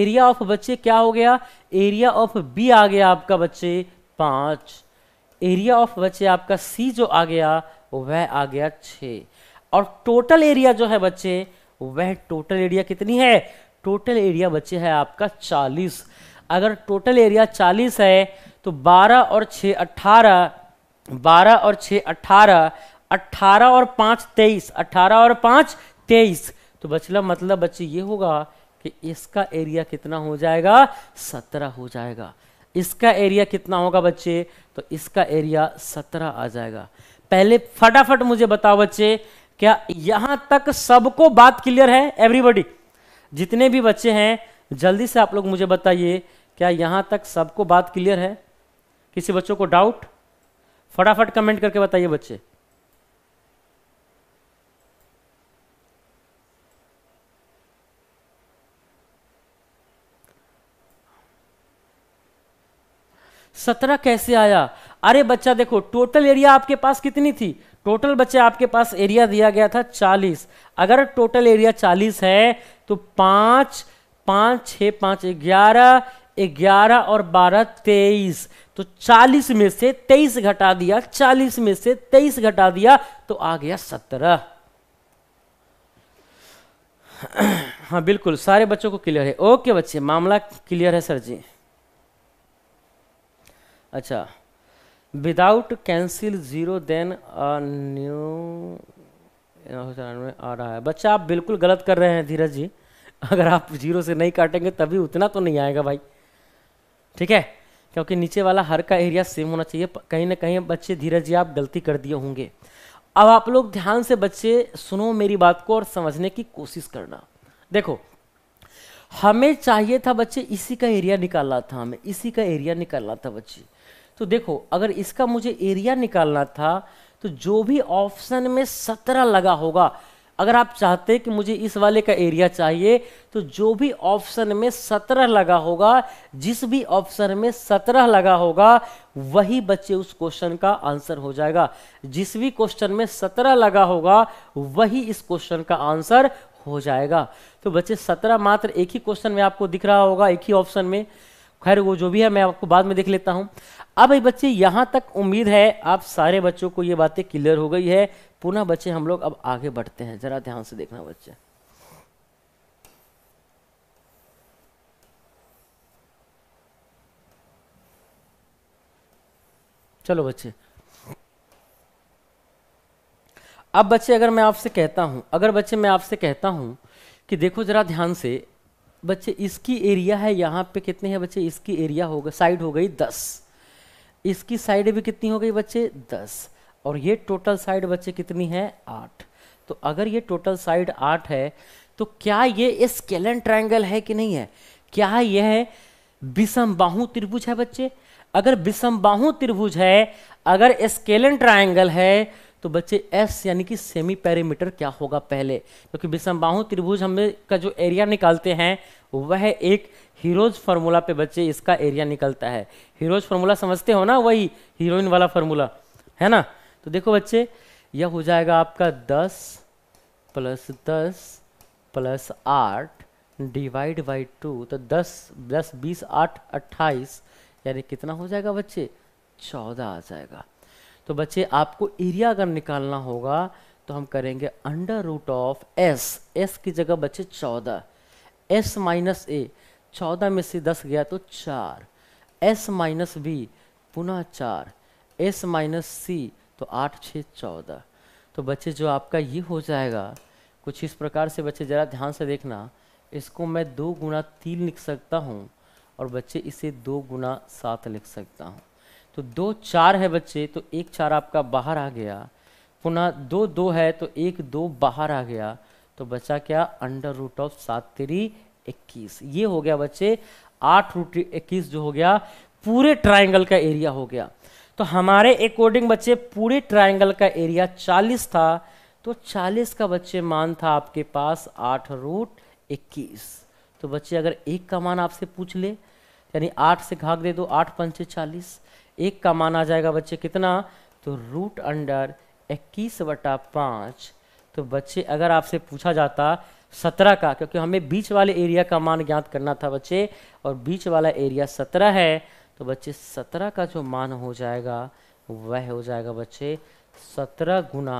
एरिया ऑफ बच्चे क्या हो गया एरिया ऑफ बी आ गया आपका बच्चे पाँच एरिया ऑफ बच्चे आपका सी जो आ गया वह आ गया छ और टोटल एरिया जो है बच्चे वह टोटल एरिया कितनी है टोटल एरिया बचे है आपका 40 अगर टोटल एरिया 40 है तो 12 और 6 18 12 और 6 18 18 और 5 23 18 और 5 23 तो बचला मतलब बच्चे ये होगा कि इसका एरिया कितना हो जाएगा 17 हो जाएगा इसका एरिया कितना होगा बच्चे तो इसका एरिया 17 आ जाएगा पहले फटाफट मुझे बताओ बच्चे क्या यहां तक सबको बात क्लियर है एवरीबडी जितने भी बच्चे हैं जल्दी से आप लोग मुझे बताइए क्या यहां तक सबको बात क्लियर है किसी बच्चों को डाउट फटाफट कमेंट करके बताइए बच्चे सत्रह कैसे आया अरे बच्चा देखो टोटल एरिया आपके पास कितनी थी टोटल बच्चे आपके पास एरिया दिया गया था 40 अगर टोटल एरिया 40 है तो पांच पांच छ पांच ग्यारह ग्यारह और बारह तेईस तो चालीस में से तेईस घटा दिया चालीस में से तेईस घटा दिया तो आ गया सत्रह हाँ बिल्कुल सारे बच्चों को क्लियर है ओके बच्चे मामला क्लियर है सर जी अच्छा without cancel zero then new आ रहा है बच्चा आप बिल्कुल गलत कर रहे हैं धीरज जी अगर आप जीरो से नहीं काटेंगे तभी उतना तो नहीं आएगा भाई ठीक है क्योंकि नीचे वाला हर का एरिया सेम होना चाहिए कहीं ना कहीं बच्चे धीरज जी आप गलती कर दिए होंगे अब आप लोग ध्यान से बच्चे सुनो मेरी बात को और समझने की कोशिश करना देखो हमें चाहिए था बच्चे इसी का एरिया निकालना था हमें इसी का एरिया निकालना था बच्चे तो देखो अगर इसका मुझे एरिया निकालना था तो जो भी ऑप्शन में सत्रह लगा होगा अगर आप चाहते कि मुझे इस वाले का एरिया चाहिए तो जो भी ऑप्शन में सत्रह लगा होगा जिस भी ऑप्शन में सत्रह लगा होगा वही बच्चे उस क्वेश्चन का आंसर हो जाएगा जिस भी क्वेश्चन में सत्रह लगा होगा वही इस क्वेश्चन का आंसर हो जाएगा तो बच्चे सत्रह मात्र एक ही क्वेश्चन में आपको दिख रहा होगा एक ही ऑप्शन में खैर वो जो भी है मैं आपको बाद में देख लेता हूं अब भाई बच्चे यहां तक उम्मीद है आप सारे बच्चों को ये बातें क्लियर हो गई है पुनः बच्चे हम लोग अब आगे बढ़ते हैं ज़रा ध्यान से देखना बच्चे चलो बच्चे अब बच्चे अगर मैं आपसे कहता हूं अगर बच्चे मैं आपसे कहता हूं कि देखो जरा ध्यान से बच्चे इसकी एरिया है यहाँ पे कितने हैं बच्चे इसकी एरिया हो गई साइड हो गई दस इसकी साइड भी कितनी हो गई बच्चे दस और ये टोटल साइड बच्चे कितनी है आठ तो अगर ये टोटल साइड आठ है तो क्या ये स्केलन ट्रायंगल है कि नहीं है क्या यह बाहू त्रिभुज है बच्चे अगर बाहू त्रिभुज है अगर स्केलन ट्रायंगल है तो बच्चे एस यानी कि सेमी पैरीमीटर क्या होगा पहले क्योंकि विषमबाहु त्रिभुज हमें का जो एरिया निकालते हैं वह एक हीरोज फार्मूला पे बच्चे इसका एरिया निकलता है हीरोज फार्मूला समझते हो ना वही हीरोइन वाला फार्मूला है ना तो देखो बच्चे यह हो जाएगा आपका दस प्लस दस प्लस आठ डिवाइड बाई टू तो दस प्लस बीस आठ अट्ठाईस यानी कितना हो जाएगा बच्चे चौदह आ जाएगा तो बच्चे आपको एरिया अगर निकालना होगा तो हम करेंगे under root of S S की जगह बच्चे चौदह एस माइनस ए चौदह में से दस गया तो चार एस माइनस बी पुनः चार एस माइनस सी तो आठ छः चौदह तो बच्चे जो आपका ये हो जाएगा कुछ इस प्रकार से बच्चे ज़रा ध्यान से देखना इसको मैं दो गुना तीन लिख सकता हूँ और बच्चे इसे दो गुना सात लिख सकता हूँ तो दो चार है बच्चे तो एक चार आपका बाहर आ गया पुनः दो दो है तो एक दो बाहर आ गया तो बचा क्या अंडर रूट ऑफ सात तेरी इक्कीस ये हो गया बच्चे आठ रूट इक्कीस जो हो गया पूरे ट्राइंगल का एरिया हो गया तो हमारे अकॉर्डिंग बच्चे पूरे ट्राइंगल का एरिया चालीस था तो चालीस का बच्चे मान था आपके पास आठ रूट इक्कीस तो बच्चे अगर एक का मान आपसे पूछ ले यानी आठ से घाग दे दो आठ पंचे चालीस एक का मान आ जाएगा बच्चे कितना तो रूट अंडर इक्कीस बटा पाँच तो बच्चे अगर आपसे पूछा जाता सत्रह का क्योंकि हमें बीच वाले एरिया का मान ज्ञात करना था बच्चे और बीच वाला एरिया सत्रह है तो बच्चे सत्रह का जो मान हो जाएगा वह हो जाएगा बच्चे सत्रह गुना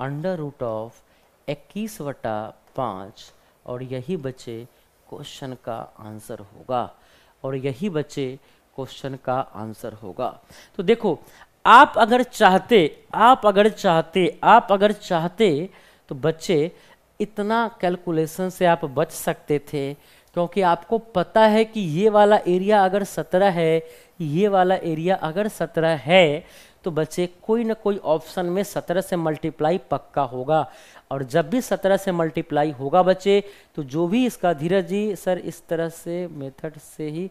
अंडर रूट ऑफ इक्कीस वटा पाँच और यही बच्चे क्वेश्चन का आंसर होगा और यही बच्चे क्वेश्चन का आंसर होगा तो देखो आप अगर चाहते आप अगर चाहते आप अगर चाहते तो बच्चे इतना कैलकुलेशन से आप बच सकते थे क्योंकि आपको पता है कि ये वाला एरिया अगर सत्रह है ये वाला एरिया अगर सत्रह है तो बच्चे कोई ना कोई ऑप्शन में सत्रह से मल्टीप्लाई पक्का होगा और जब भी सत्रह से मल्टीप्लाई होगा बच्चे तो जो भी इसका धीरज जी सर इस तरह से मेथड से ही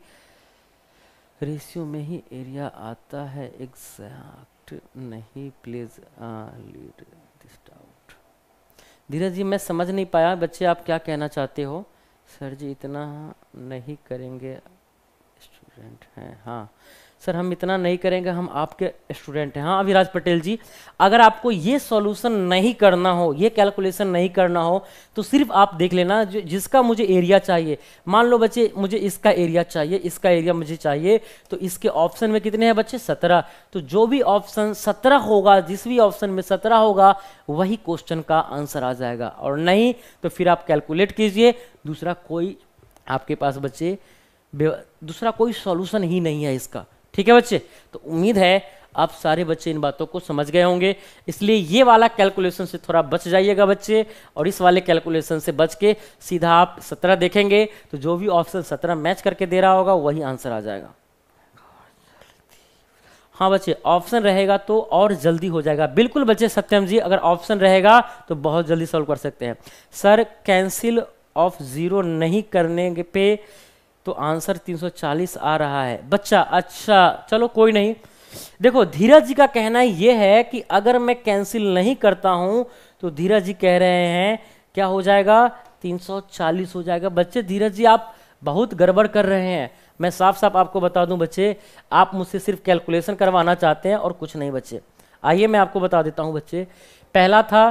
रेशियो में ही एरिया आता है एग्जैक्ट नहीं please lead this doubt Dheeraj ji मैं समझ नहीं पाया बच्चे आप क्या कहना चाहते हो सर जी इतना नहीं करेंगे स्टूडेंट हैं हाँ सर हम इतना नहीं करेंगे हम आपके स्टूडेंट हैं हाँ अविराज पटेल जी अगर आपको ये सॉल्यूशन नहीं करना हो ये कैलकुलेशन नहीं करना हो तो सिर्फ आप देख लेना जो जिसका मुझे एरिया चाहिए मान लो बच्चे मुझे इसका एरिया चाहिए इसका एरिया मुझे चाहिए तो इसके ऑप्शन में कितने हैं बच्चे सत्रह तो जो भी ऑप्शन सत्रह होगा जिस भी ऑप्शन में सत्रह होगा वही क्वेश्चन का आंसर आ जाएगा और नहीं तो फिर आप कैलकुलेट कीजिए दूसरा कोई आपके पास बच्चे दूसरा कोई सॉल्यूशन ही नहीं है इसका ठीक है बच्चे तो उम्मीद है आप सारे बच्चे इन बातों को समझ गए होंगे इसलिए ये वाला कैलकुलेशन से थोड़ा बच जाइएगा बच्चे और इस वाले कैलकुलेशन से बच के सीधा आप सत्रह देखेंगे तो जो भी ऑप्शन सत्रह मैच करके दे रहा होगा वही आंसर आ जाएगा हाँ बच्चे ऑप्शन रहेगा तो और जल्दी हो जाएगा बिल्कुल बच्चे सत्यम जी अगर ऑप्शन रहेगा तो बहुत जल्दी सॉल्व कर सकते हैं सर कैंसिल ऑफ जीरो नहीं करने पे तो आंसर 340 आ रहा है बच्चा अच्छा चलो कोई नहीं देखो धीरज जी का कहना यह है कि अगर मैं कैंसिल नहीं करता हूं तो धीरज जी कह रहे हैं क्या हो जाएगा 340 हो जाएगा बच्चे धीरज जी आप बहुत गड़बड़ कर रहे हैं मैं साफ साफ आपको बता दूं बच्चे आप मुझसे सिर्फ कैलकुलेशन करवाना चाहते हैं और कुछ नहीं बच्चे आइए मैं आपको बता देता हूं बच्चे पहला था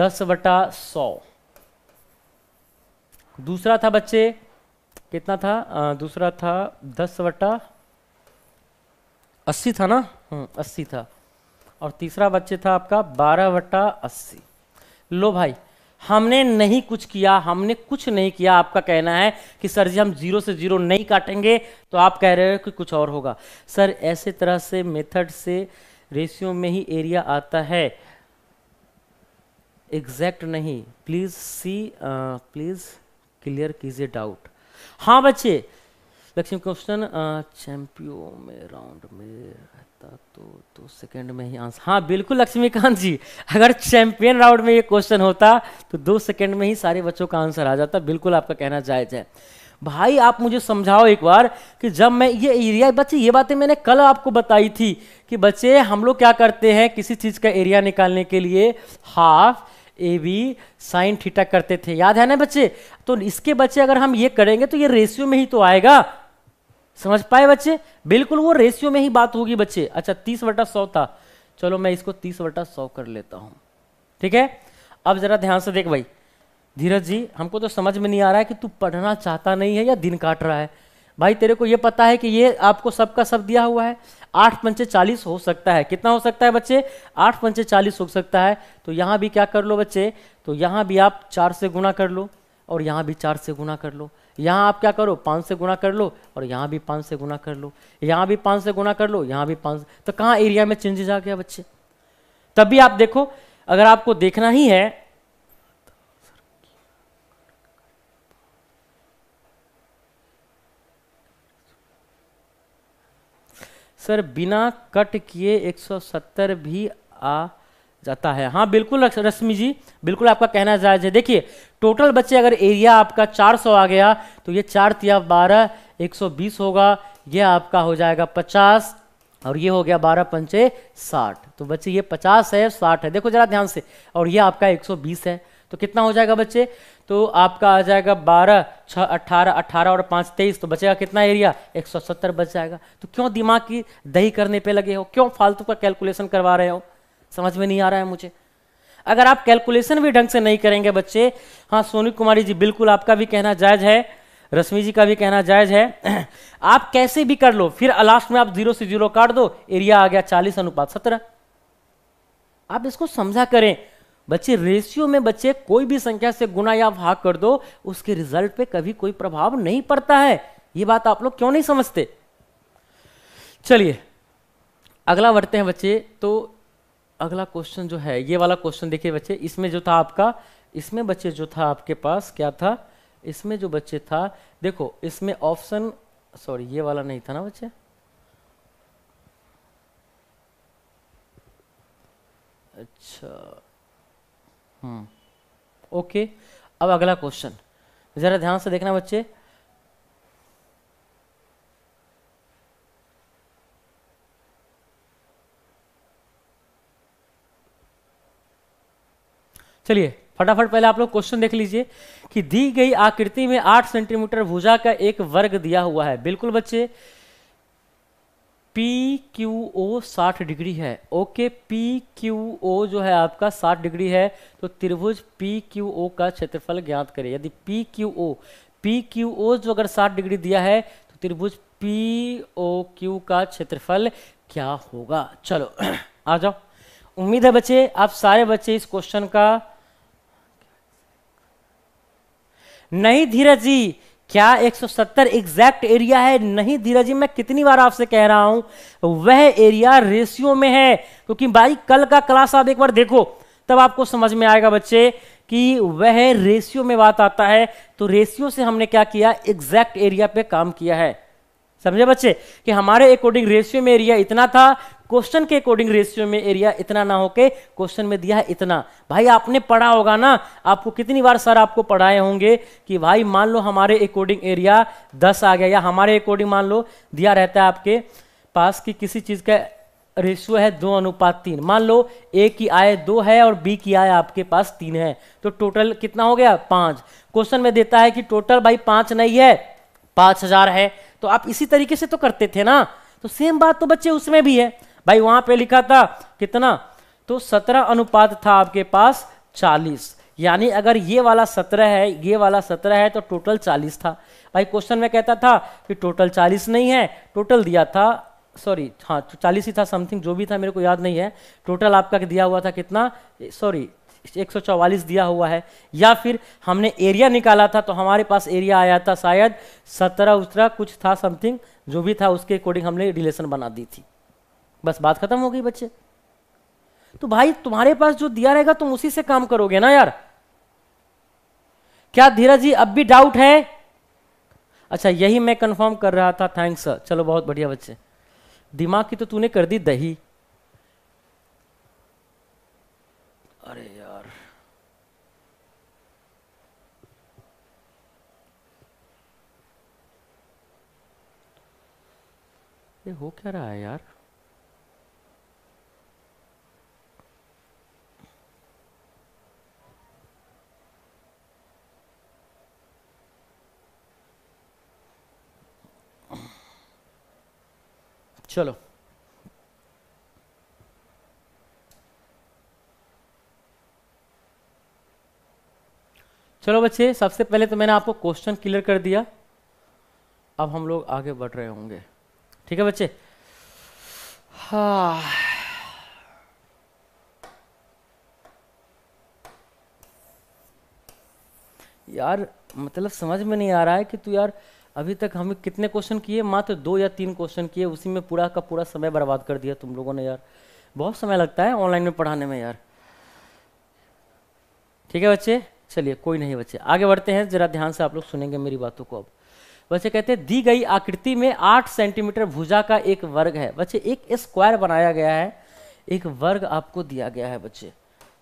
दस बटा सौ दूसरा था बच्चे कितना था आ, दूसरा था दस वटा अस्सी था ना हम्म, अस्सी था और तीसरा बच्चे था आपका बारह वटा अस्सी लो भाई हमने नहीं कुछ किया हमने कुछ नहीं किया आपका कहना है कि सर जी हम जीरो से जीरो नहीं काटेंगे तो आप कह रहे हो कि कुछ और होगा सर ऐसे तरह से मेथड से रेशियो में ही एरिया आता है एग्जैक्ट नहीं प्लीज़ सी प्लीज़ क्लियर कीजिए डाउट हाँ बच्चे लक्ष्मी क्वेश्चन चैंपियन में राउंड में रहता तो तो सेकंड में ही आंसर हाँ बिल्कुल लक्ष्मीकांत जी अगर चैंपियन राउंड में ये क्वेश्चन होता तो दो सेकंड में ही सारे बच्चों का आंसर आ जाता बिल्कुल आपका कहना जायज है भाई आप मुझे समझाओ एक बार कि जब मैं ये एरिया बच्चे ये बातें मैंने कल आपको बताई थी कि बच्चे हम लोग क्या करते हैं किसी चीज़ का एरिया निकालने के लिए half A B sine theta करते थे याद है ना बच्चे तो इसके बच्चे अगर हम ये करेंगे तो ये रेशियो में ही तो आएगा समझ पाए बच्चे बिल्कुल वो रेशियो में ही बात होगी बच्चे अच्छा तीस वटा सौ था चलो मैं इसको तीस वटा सौ कर लेता हूं ठीक है अब जरा ध्यान से देख भाई धीरज जी हमको तो समझ में नहीं आ रहा है कि तू पढ़ना चाहता नहीं है या दिन काट रहा है भाई तेरे को ये पता है कि ये आपको सबका सब दिया हुआ है आठ पंचे चालीस हो सकता है कितना हो सकता है बच्चे आठ पंचे चालीस हो सकता है तो यहाँ भी क्या कर लो बच्चे तो यहाँ भी आप चार से गुना कर लो और यहाँ भी चार से गुना कर लो यहाँ आप क्या करो पाँच से गुना कर लो और यहाँ भी पाँच से गुना कर लो यहाँ भी पाँच से गुना कर लो यहाँ भी पाँच तो कहाँ एरिया में चेंजेज आ गया बच्चे तब भी आप देखो अगर आपको देखना ही है सर बिना कट किए 170 भी आ जाता है हाँ बिल्कुल रश्मि जी बिल्कुल आपका कहना जायज है देखिए टोटल बच्चे अगर एरिया आपका 400 आ गया तो ये चार तिया बारह 120 होगा ये आपका हो जाएगा 50 और ये हो गया बारह पंचे साठ तो बच्चे ये 50 है 60 है देखो जरा ध्यान से और ये आपका 120 है तो कितना हो जाएगा बच्चे तो आपका आ जाएगा बारह 6, 18, 18 और 5, तेईस तो बचेगा कितना एरिया एक सौ सत्तर बच जाएगा तो क्यों दिमाग की दही करने पे लगे हो क्यों फालतू का कैलकुलेशन करवा रहे हो समझ में नहीं आ रहा है मुझे अगर आप कैलकुलेशन भी ढंग से नहीं करेंगे बच्चे हाँ सोनी कुमारी जी बिल्कुल आपका भी कहना जायज है रश्मि जी का भी कहना जायज है आप कैसे भी कर लो फिर लास्ट में आप जीरो से जीरो काट दो एरिया आ गया चालीस अनुपात सत्रह आप इसको समझा करें बच्चे रेशियो में बच्चे कोई भी संख्या से गुना या भाग कर दो उसके रिजल्ट पे कभी कोई प्रभाव नहीं पड़ता है ये बात आप लोग क्यों नहीं समझते चलिए अगला बढ़ते हैं बच्चे तो अगला क्वेश्चन जो है ये वाला क्वेश्चन देखिए बच्चे इसमें जो था आपका इसमें बच्चे जो था आपके पास क्या था इसमें जो बच्चे था देखो इसमें ऑप्शन सॉरी ये वाला नहीं था ना बच्चे अच्छा ओके hmm. अब अगला क्वेश्चन ज़रा ध्यान से देखना बच्चे चलिए फटाफट पहले आप लोग क्वेश्चन देख लीजिए कि दी गई आकृति में आठ सेंटीमीटर भुजा का एक वर्ग दिया हुआ है बिल्कुल बच्चे पी क्यू ओ साठ डिग्री है ओके पी क्यू ओ जो है आपका साठ डिग्री है तो त्रिभुज पी क्यू ओ का क्षेत्रफल ज्ञात करें यदि P Q O P Q O जो अगर साठ डिग्री दिया है तो त्रिभुज पी ओ क्यू का क्षेत्रफल क्या होगा चलो आ जाओ उम्मीद है बच्चे आप सारे बच्चे इस क्वेश्चन का नहीं धीरज जी क्या 170 एग्जैक्ट एरिया है नहीं धीरज जी मैं कितनी बार आपसे कह रहा हूं वह एरिया रेशियो में है क्योंकि भाई कल का क्लास आप एक बार देखो तब आपको समझ में आएगा बच्चे कि वह रेशियो में बात आता है तो रेशियो से हमने क्या किया एग्जैक्ट एरिया पे काम किया है समझे बच्चे कि हमारे अकॉर्डिंग रेशियो में एरिया इतना था क्वेश्चन के अकॉर्डिंग रेशियो में एरिया इतना ना होके क्वेश्चन में दिया है इतना भाई आपने पढ़ा होगा ना आपको कितनी बार सर आपको पढ़ाए होंगे कि भाई मान लो हमारे अकॉर्डिंग एरिया दस आ गया या हमारे अकॉर्डिंग मान लो दिया रहता है आपके पास कि किसी चीज़ का रेशियो है दो अनुपात तीन मान लो ए की आय दो है और बी की आय आपके पास तीन है तो टोटल कितना हो गया पांच क्वेश्चन में देता है कि टोटल भाई पांच नहीं है पाँच हजार है तो आप इसी तरीके से तो करते थे ना तो सेम बात तो बच्चे उसमें भी है भाई वहां पे लिखा था कितना तो सत्रह अनुपात था आपके पास चालीस यानी अगर ये वाला सत्रह है ये वाला सत्रह है तो टोटल चालीस था भाई क्वेश्चन में कहता था कि टोटल चालीस नहीं है टोटल दिया था सॉरी हाँ तो चालीस ही था समथिंग जो भी था मेरे को याद नहीं है टोटल आपका दिया हुआ था कितना सॉरी 144 दिया हुआ है या फिर हमने एरिया निकाला था तो हमारे पास एरिया आया था शायद 17 उतरा कुछ था समथिंग जो भी था उसके अकॉर्डिंग हमने रिलेशन बना दी थी बस बात खत्म हो गई बच्चे तो भाई तुम्हारे पास जो दिया रहेगा तुम उसी से काम करोगे ना यार क्या धीरज जी अब भी डाउट है अच्छा यही मैं कंफर्म कर रहा था थैंक्स सर चलो बहुत बढ़िया बच्चे दिमाग की तो तूने कर दी दही अरे ये हो क्या रहा है यार चलो चलो बच्चे सबसे पहले तो मैंने आपको क्वेश्चन क्लियर कर दिया अब हम लोग आगे बढ़ रहे होंगे ठीक है बच्चे हाँ यार मतलब समझ में नहीं आ रहा है कि तू यार अभी तक हमें कितने क्वेश्चन किए मात्र दो या तीन क्वेश्चन किए उसी में पूरा का पूरा समय बर्बाद कर दिया तुम लोगों ने यार बहुत समय लगता है ऑनलाइन में पढ़ाने में यार ठीक है बच्चे चलिए कोई नहीं बच्चे आगे बढ़ते हैं ज़रा ध्यान से आप लोग सुनेंगे मेरी बातों को अब बच्चे कहते हैं दी गई आकृति में आठ सेंटीमीटर भुजा का एक वर्ग है बच्चे एक स्क्वायर बनाया गया है एक वर्ग आपको दिया गया है बच्चे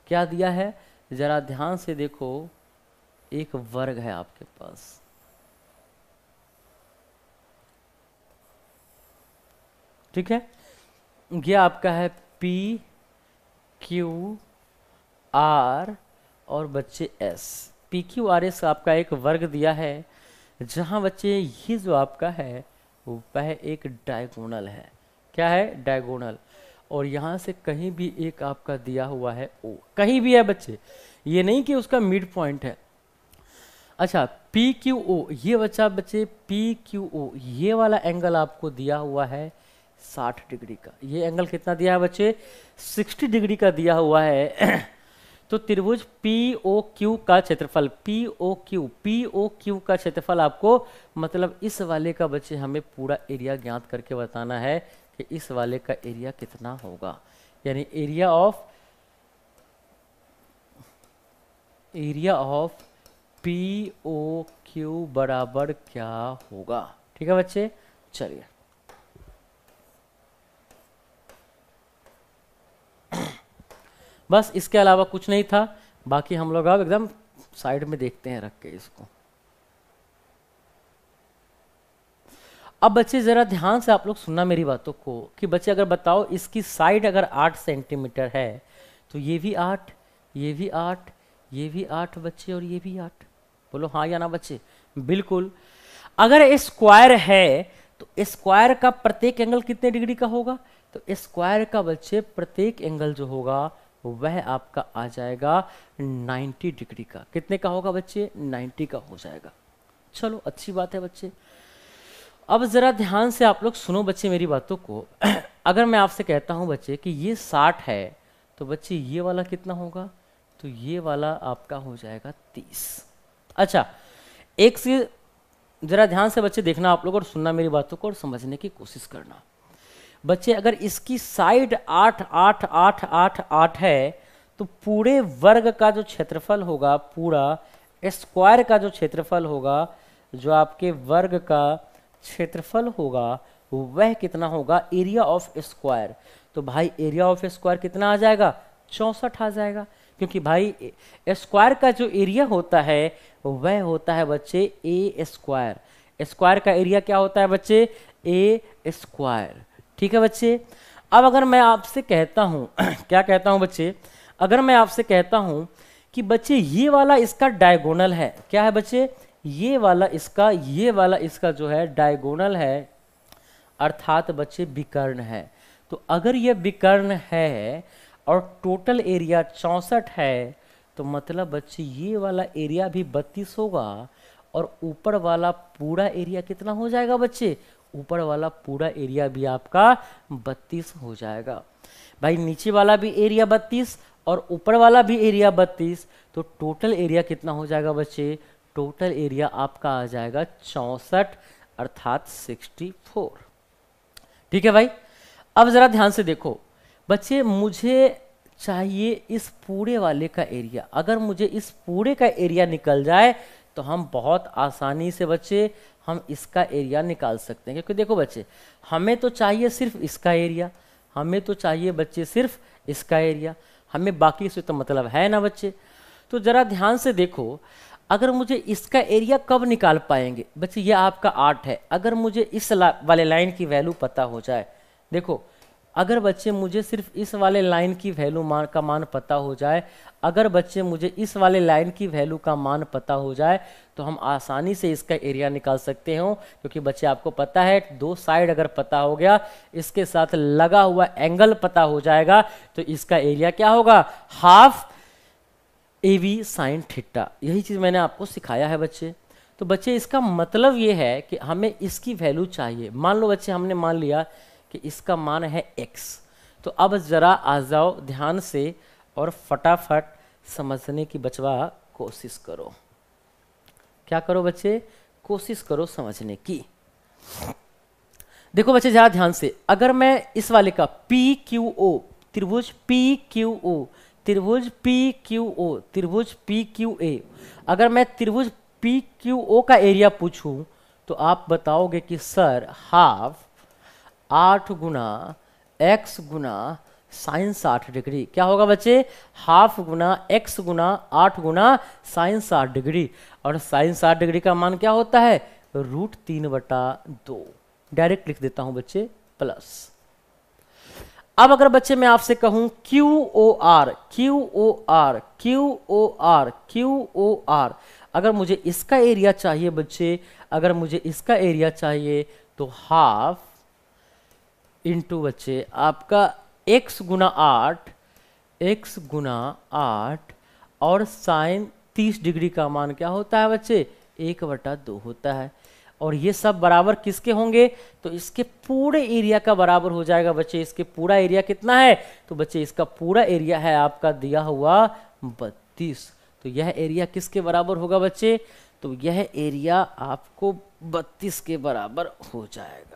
क्या दिया है जरा ध्यान से देखो एक वर्ग है आपके पास ठीक है यह आपका है पी क्यू आर और बच्चे S P Q R S आपका एक वर्ग दिया है जहाँ बच्चे ये जो आपका है वह एक डायगोनल है क्या है डायगोनल और यहाँ से कहीं भी एक आपका दिया हुआ है ओ कहीं भी है बच्चे ये नहीं कि उसका मिड पॉइंट है अच्छा पी क्यू ओ ये बच्चा बच्चे पी क्यू ओ ये वाला एंगल आपको दिया हुआ है 60 डिग्री का ये एंगल कितना दिया है बच्चे 60 डिग्री का दिया हुआ है तो त्रिभुज पी ओ क्यू का क्षेत्रफल P O Q P O Q का क्षेत्रफल आपको मतलब इस वाले का बच्चे हमें पूरा एरिया ज्ञात करके बताना है कि इस वाले का एरिया कितना होगा यानी area of area of P O Q बराबर क्या होगा ठीक है बच्चे चलिए बस इसके अलावा कुछ नहीं था बाकी हम लोग अब एकदम साइड में देखते हैं रख के इसको अब बच्चे ज़रा ध्यान से आप लोग सुनना मेरी बातों को कि बच्चे अगर बताओ इसकी साइड अगर आठ सेंटीमीटर है तो ये भी आठ ये भी आठ ये भी आठ बच्चे और ये भी आठ बोलो हाँ या ना बच्चे बिल्कुल अगर स्क्वायर है तो स्क्वायर का प्रत्येक एंगल कितने डिग्री का होगा तो स्क्वायर का बच्चे प्रत्येक एंगल जो होगा वह आपका आ जाएगा 90 डिग्री का कितने का होगा बच्चे 90 का हो जाएगा चलो अच्छी बात है बच्चे अब ज़रा ध्यान से आप लोग सुनो बच्चे मेरी बातों को अगर मैं आपसे कहता हूं बच्चे कि ये 60 है तो बच्चे ये वाला कितना होगा तो ये वाला आपका हो जाएगा 30 अच्छा एक से ज़रा ध्यान से बच्चे देखना आप लोग और सुनना मेरी बातों को और समझने की कोशिश करना बच्चे अगर इसकी साइड आठ आठ आठ आठ आठ है तो पूरे वर्ग का जो क्षेत्रफल होगा पूरा स्क्वायर का जो क्षेत्रफल होगा जो आपके वर्ग का क्षेत्रफल होगा वह कितना होगा एरिया ऑफ स्क्वायर तो भाई एरिया ऑफ स्क्वायर कितना आ जाएगा चौंसठ आ जाएगा क्योंकि भाई स्क्वायर का जो एरिया होता है वह होता है बच्चे ए स्क्वायर स्क्वायर का एरिया क्या होता है बच्चे ए स्क्वायर ठीक है बच्चे अब अगर मैं आपसे कहता हूं क्या कहता हूं बच्चे अगर मैं आपसे कहता हूं कि बच्चे ये वाला इसका डायगोनल है क्या है बच्चे ये वाला इसका ये वाला इसका जो है डायगोनल है अर्थात बच्चे विकर्ण है तो अगर यह विकर्ण है और टोटल एरिया चौंसठ है तो मतलब बच्चे ये वाला एरिया भी बत्तीस होगा और ऊपर वाला पूरा एरिया कितना हो जाएगा बच्चे ऊपर वाला पूरा एरिया भी आपका बत्तीस हो जाएगा भाई नीचे वाला भी एरिया बत्तीस और ऊपर वाला भी एरिया बत्तीस तो टोटल एरिया कितना हो जाएगा बच्चे टोटल एरिया आपका आ जाएगा चौसठ अर्थात 64 ठीक है भाई अब ज़रा ध्यान से देखो बच्चे मुझे चाहिए इस पूरे वाले का एरिया अगर मुझे इस पूरे का एरिया निकल जाए तो हम बहुत आसानी से बच्चे हम इसका एरिया निकाल सकते हैं क्योंकि देखो बच्चे हमें तो चाहिए सिर्फ इसका एरिया हमें तो चाहिए बच्चे सिर्फ इसका एरिया हमें बाकी से तो मतलब है ना बच्चे तो ज़रा ध्यान से देखो अगर मुझे इसका एरिया कब निकाल पाएंगे बच्चे ये आपका आर्ट है अगर मुझे इस ला, वाले लाइन की वैल्यू पता हो जाए देखो अगर बच्चे मुझे सिर्फ इस वाले लाइन की वैल्यू मान का मान पता हो जाए अगर बच्चे मुझे इस वाले लाइन की वैल्यू का मान पता हो जाए तो हम आसानी से इसका एरिया निकाल सकते हो क्योंकि बच्चे आपको पता है दो साइड अगर पता हो गया इसके साथ लगा हुआ एंगल पता हो जाएगा तो इसका एरिया क्या होगा half A V sine theta यही चीज़ मैंने आपको सिखाया है बच्चे तो बच्चे इसका मतलब ये है कि हमें इसकी वैल्यू चाहिए मान लो बच्चे हमने मान लिया कि इसका मान है x तो अब ज़रा आ जाओ ध्यान से और फटाफट समझने की बचवा कोशिश करो क्या करो बच्चे कोशिश करो समझने की देखो बच्चे जरा ध्यान से अगर मैं इस वाले का पी क्यू ओ त्रिभुज पी क्यू ओ त्रिभुज पी क्यू ओ त्रिभुज पी क्यू ए अगर मैं त्रिभुज पी क्यू ओ का एरिया पूछूं तो आप बताओगे कि सर हाफ आठ गुना एक्स गुना साइंस साठ डिग्री क्या होगा बच्चे हाफ गुना एक्स गुना आठ गुना साइंस साठ डिग्री और साइंस साठ डिग्री का मान क्या होता है रूट तीन बटा दो डायरेक्ट लिख देता हूं बच्चे प्लस अब अगर बच्चे मैं आपसे कहूं Q O R Q O R Q O R Q O R अगर मुझे इसका एरिया चाहिए बच्चे अगर मुझे इसका एरिया चाहिए तो हाफ इंटू बच्चे आपका एक्स गुना आठ एक्स गुना आठ और साइन तीस डिग्री का मान क्या होता है बच्चे एक बटा दो होता है और ये सब बराबर किसके होंगे तो इसके पूरे एरिया का बराबर हो जाएगा बच्चे इसके पूरा एरिया कितना है तो बच्चे इसका पूरा एरिया है आपका दिया हुआ बत्तीस तो यह एरिया किसके बराबर होगा बच्चे तो यह एरिया आपको बत्तीस के बराबर हो जाएगा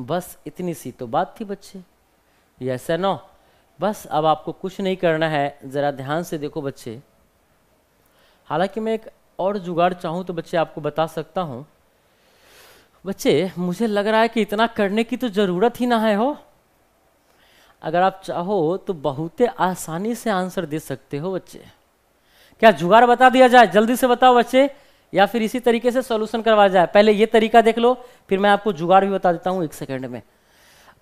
बस इतनी सी तो बात थी बच्चे यस है नो बस अब आपको कुछ नहीं करना है ज़रा ध्यान से देखो बच्चे हालांकि मैं एक और जुगाड़ चाहूँ तो बच्चे आपको बता सकता हूँ बच्चे मुझे लग रहा है कि इतना करने की तो ज़रूरत ही ना है हो अगर आप चाहो तो बहुत आसानी से आंसर दे सकते हो बच्चे क्या जुगाड़ बता दिया जाए जल्दी से बताओ बच्चे या फिर इसी तरीके से सोल्यूशन करवाया जाए पहले ये तरीका देख लो फिर मैं आपको जुगाड़ भी बता देता हूँ एक सेकेंड में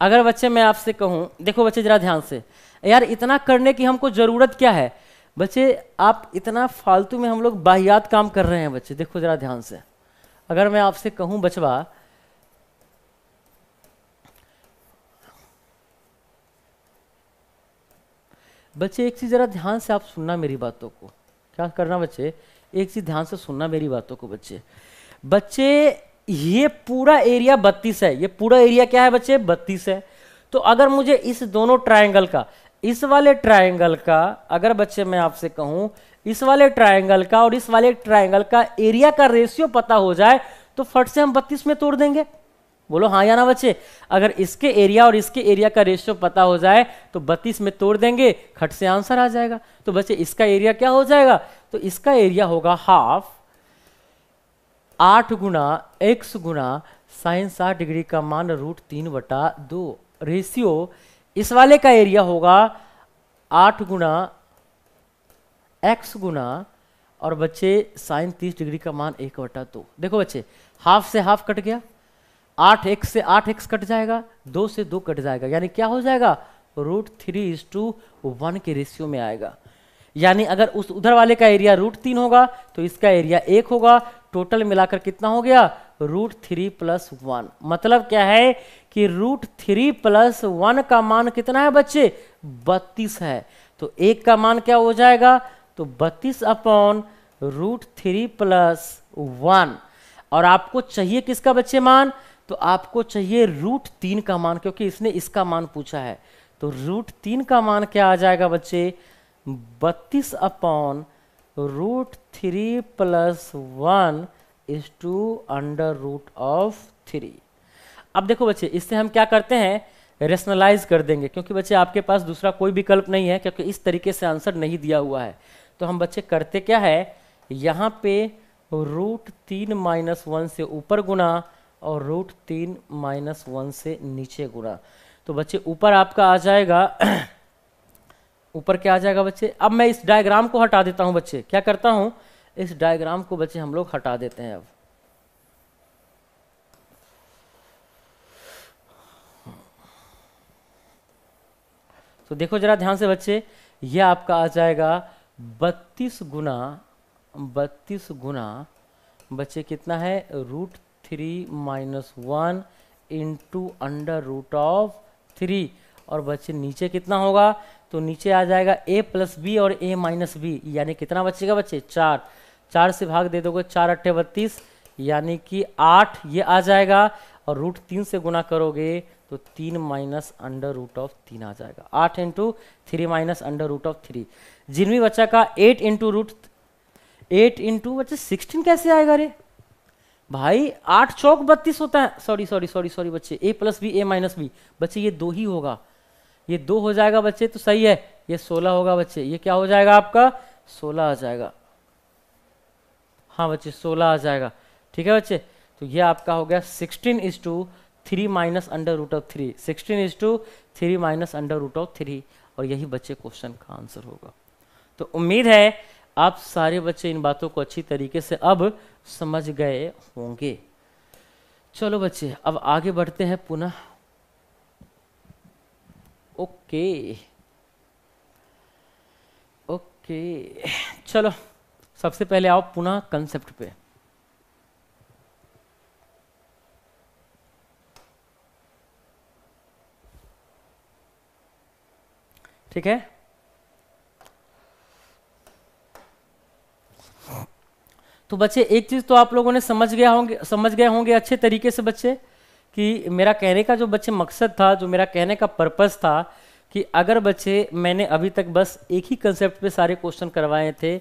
अगर बच्चे मैं आपसे कहूँ देखो बच्चे ज़रा ध्यान से यार इतना करने की हमको ज़रूरत क्या है बच्चे आप इतना फालतू में हम लोग बाहियात काम कर रहे हैं बच्चे देखो ज़रा ध्यान से अगर मैं आपसे कहूं बचवा बच्चे एक चीज़ ज़रा ध्यान से आप सुनना मेरी बातों को क्या करना बच्चे एक चीज ध्यान से सुनना मेरी बातों को बच्चे बच्चे ये पूरा एरिया बत्तीस है ये पूरा एरिया क्या है बच्चे बत्तीस है तो अगर मुझे इस दोनों ट्राइंगल का इस वाले ट्राइंगल का अगर बच्चे मैं आपसे कहूं इस वाले ट्राइंगल का और इस वाले ट्राइंगल का एरिया का रेशियो पता हो जाए तो फट से हम बत्तीस में तोड़ देंगे बोलो हाँ या ना बच्चे अगर इसके एरिया और इसके एरिया का रेशियो पता हो जाए तो बत्तीस में तोड़ देंगे खट से आंसर आ जाएगा तो बच्चे इसका एरिया क्या हो जाएगा तो इसका एरिया होगा हाफ आठ गुना एक्स गुना साइन साठ डिग्री का मान रूट तीन बटा दो रेशियो इस वाले का एरिया होगा आठ गुना एक्स गुना और बच्चे साइन तीस डिग्री का मान एक बटा दो देखो बच्चे हाफ से हाफ कट गया आठ एक्स से आठ एक्स कट जाएगा दो से दो कट जाएगा यानी क्या हो जाएगा root three is to one के रेशियो में आएगा यानी अगर उस उधर वाले का एरिया रूट तीन होगा तो इसका एरिया एक होगा टोटल मिलाकर कितना हो गया रूट थ्री प्लस वन मतलब क्या है कि रूट थ्री प्लस वन का मान कितना है बच्चे बत्तीस है तो एक का मान क्या हो जाएगा तो बत्तीस upon root three plus one और आपको चाहिए किसका बच्चे मान तो आपको चाहिए रूट तीन का मान क्योंकि इसने इसका मान पूछा है तो रूट तीन का मान क्या आ जाएगा बच्चे बत्तीस upon root three plus one is to under root of three अब देखो बच्चे इससे हम क्या करते हैं रेशनलाइज कर देंगे क्योंकि बच्चे आपके पास दूसरा कोई विकल्प नहीं है क्योंकि इस तरीके से आंसर नहीं दिया हुआ है तो हम बच्चे करते क्या है यहाँ पे रूट तीन माइनस वन से ऊपर गुना और रूट तीन माइनस वन से नीचे गुणा तो बच्चे ऊपर आपका आ जाएगा ऊपर क्या आ जाएगा बच्चे अब मैं इस डायग्राम को हटा देता हूं बच्चे क्या करता हूं इस डायग्राम को बच्चे हम लोग हटा देते हैं अब तो देखो जरा ध्यान से बच्चे यह आपका आ जाएगा बत्तीस गुना बत्तीस गुना बच्चे कितना है root three minus one into under root of three और बच्चे नीचे कितना होगा तो नीचे आ जाएगा ए प्लस बी और ए माइनस बी यानी कितना बचेगा बच्चे चार चार से भाग दे दोगे चार अट्ठे बत्तीस यानी कि आठ ये आ जाएगा और रूट तीन से गुना करोगे तो तीन माइनस अंडर रूट ऑफ तीन आ जाएगा आठ into three minus under root of three जिनवी बच्चा का eight into root eight into बच्चे सिक्सटीन कैसे आएगा रे भाई आठ चौक बत्तीस होता है सॉरी सॉरी सॉरी सॉरी बच्चे A plus B A minus B बच्चे ये दो ही होगा ये दो हो जाएगा बच्चे तो सही है ये सोलह होगा बच्चे ये क्या हो जाएगा आपका सोलह आ जाएगा हाँ बच्चे सोलह आ जाएगा ठीक है बच्चे तो ये आपका हो गया sixteen is to three minus under root of three sixteen is to three minus under root of three और यही बच्चे क्वेश्चन का आंसर होगा तो उम्मीद है आप सारे बच्चे इन बातों को अच्छी तरीके से अब समझ गए होंगे चलो बच्चे अब आगे बढ़ते हैं पुनः ओके ओके चलो सबसे पहले आओ पुनः कंसेप्ट पे ठीक है तो बच्चे एक चीज़ तो आप लोगों ने समझ गया होंगे समझ गए होंगे अच्छे तरीके से बच्चे कि मेरा कहने का जो बच्चे मकसद था जो मेरा कहने का पर्पज़ था कि अगर बच्चे मैंने अभी तक बस एक ही कंसेप्ट पे सारे क्वेश्चन करवाए थे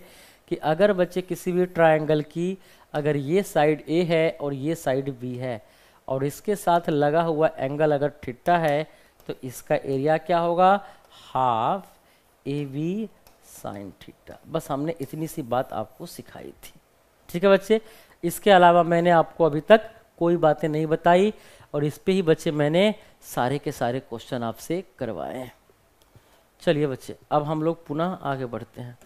कि अगर बच्चे किसी भी ट्रायंगल की अगर ये साइड ए है और ये साइड बी है और इसके साथ लगा हुआ एंगल अगर ठिट्टा है तो इसका एरिया क्या होगा half A B sine theta बस हमने इतनी सी बात आपको सिखाई थी ठीक है बच्चे इसके अलावा मैंने आपको अभी तक कोई बातें नहीं बताई और इस पे ही बच्चे मैंने सारे के सारे क्वेश्चन आपसे करवाए हैं चलिए बच्चे अब हम लोग पुनः आगे बढ़ते हैं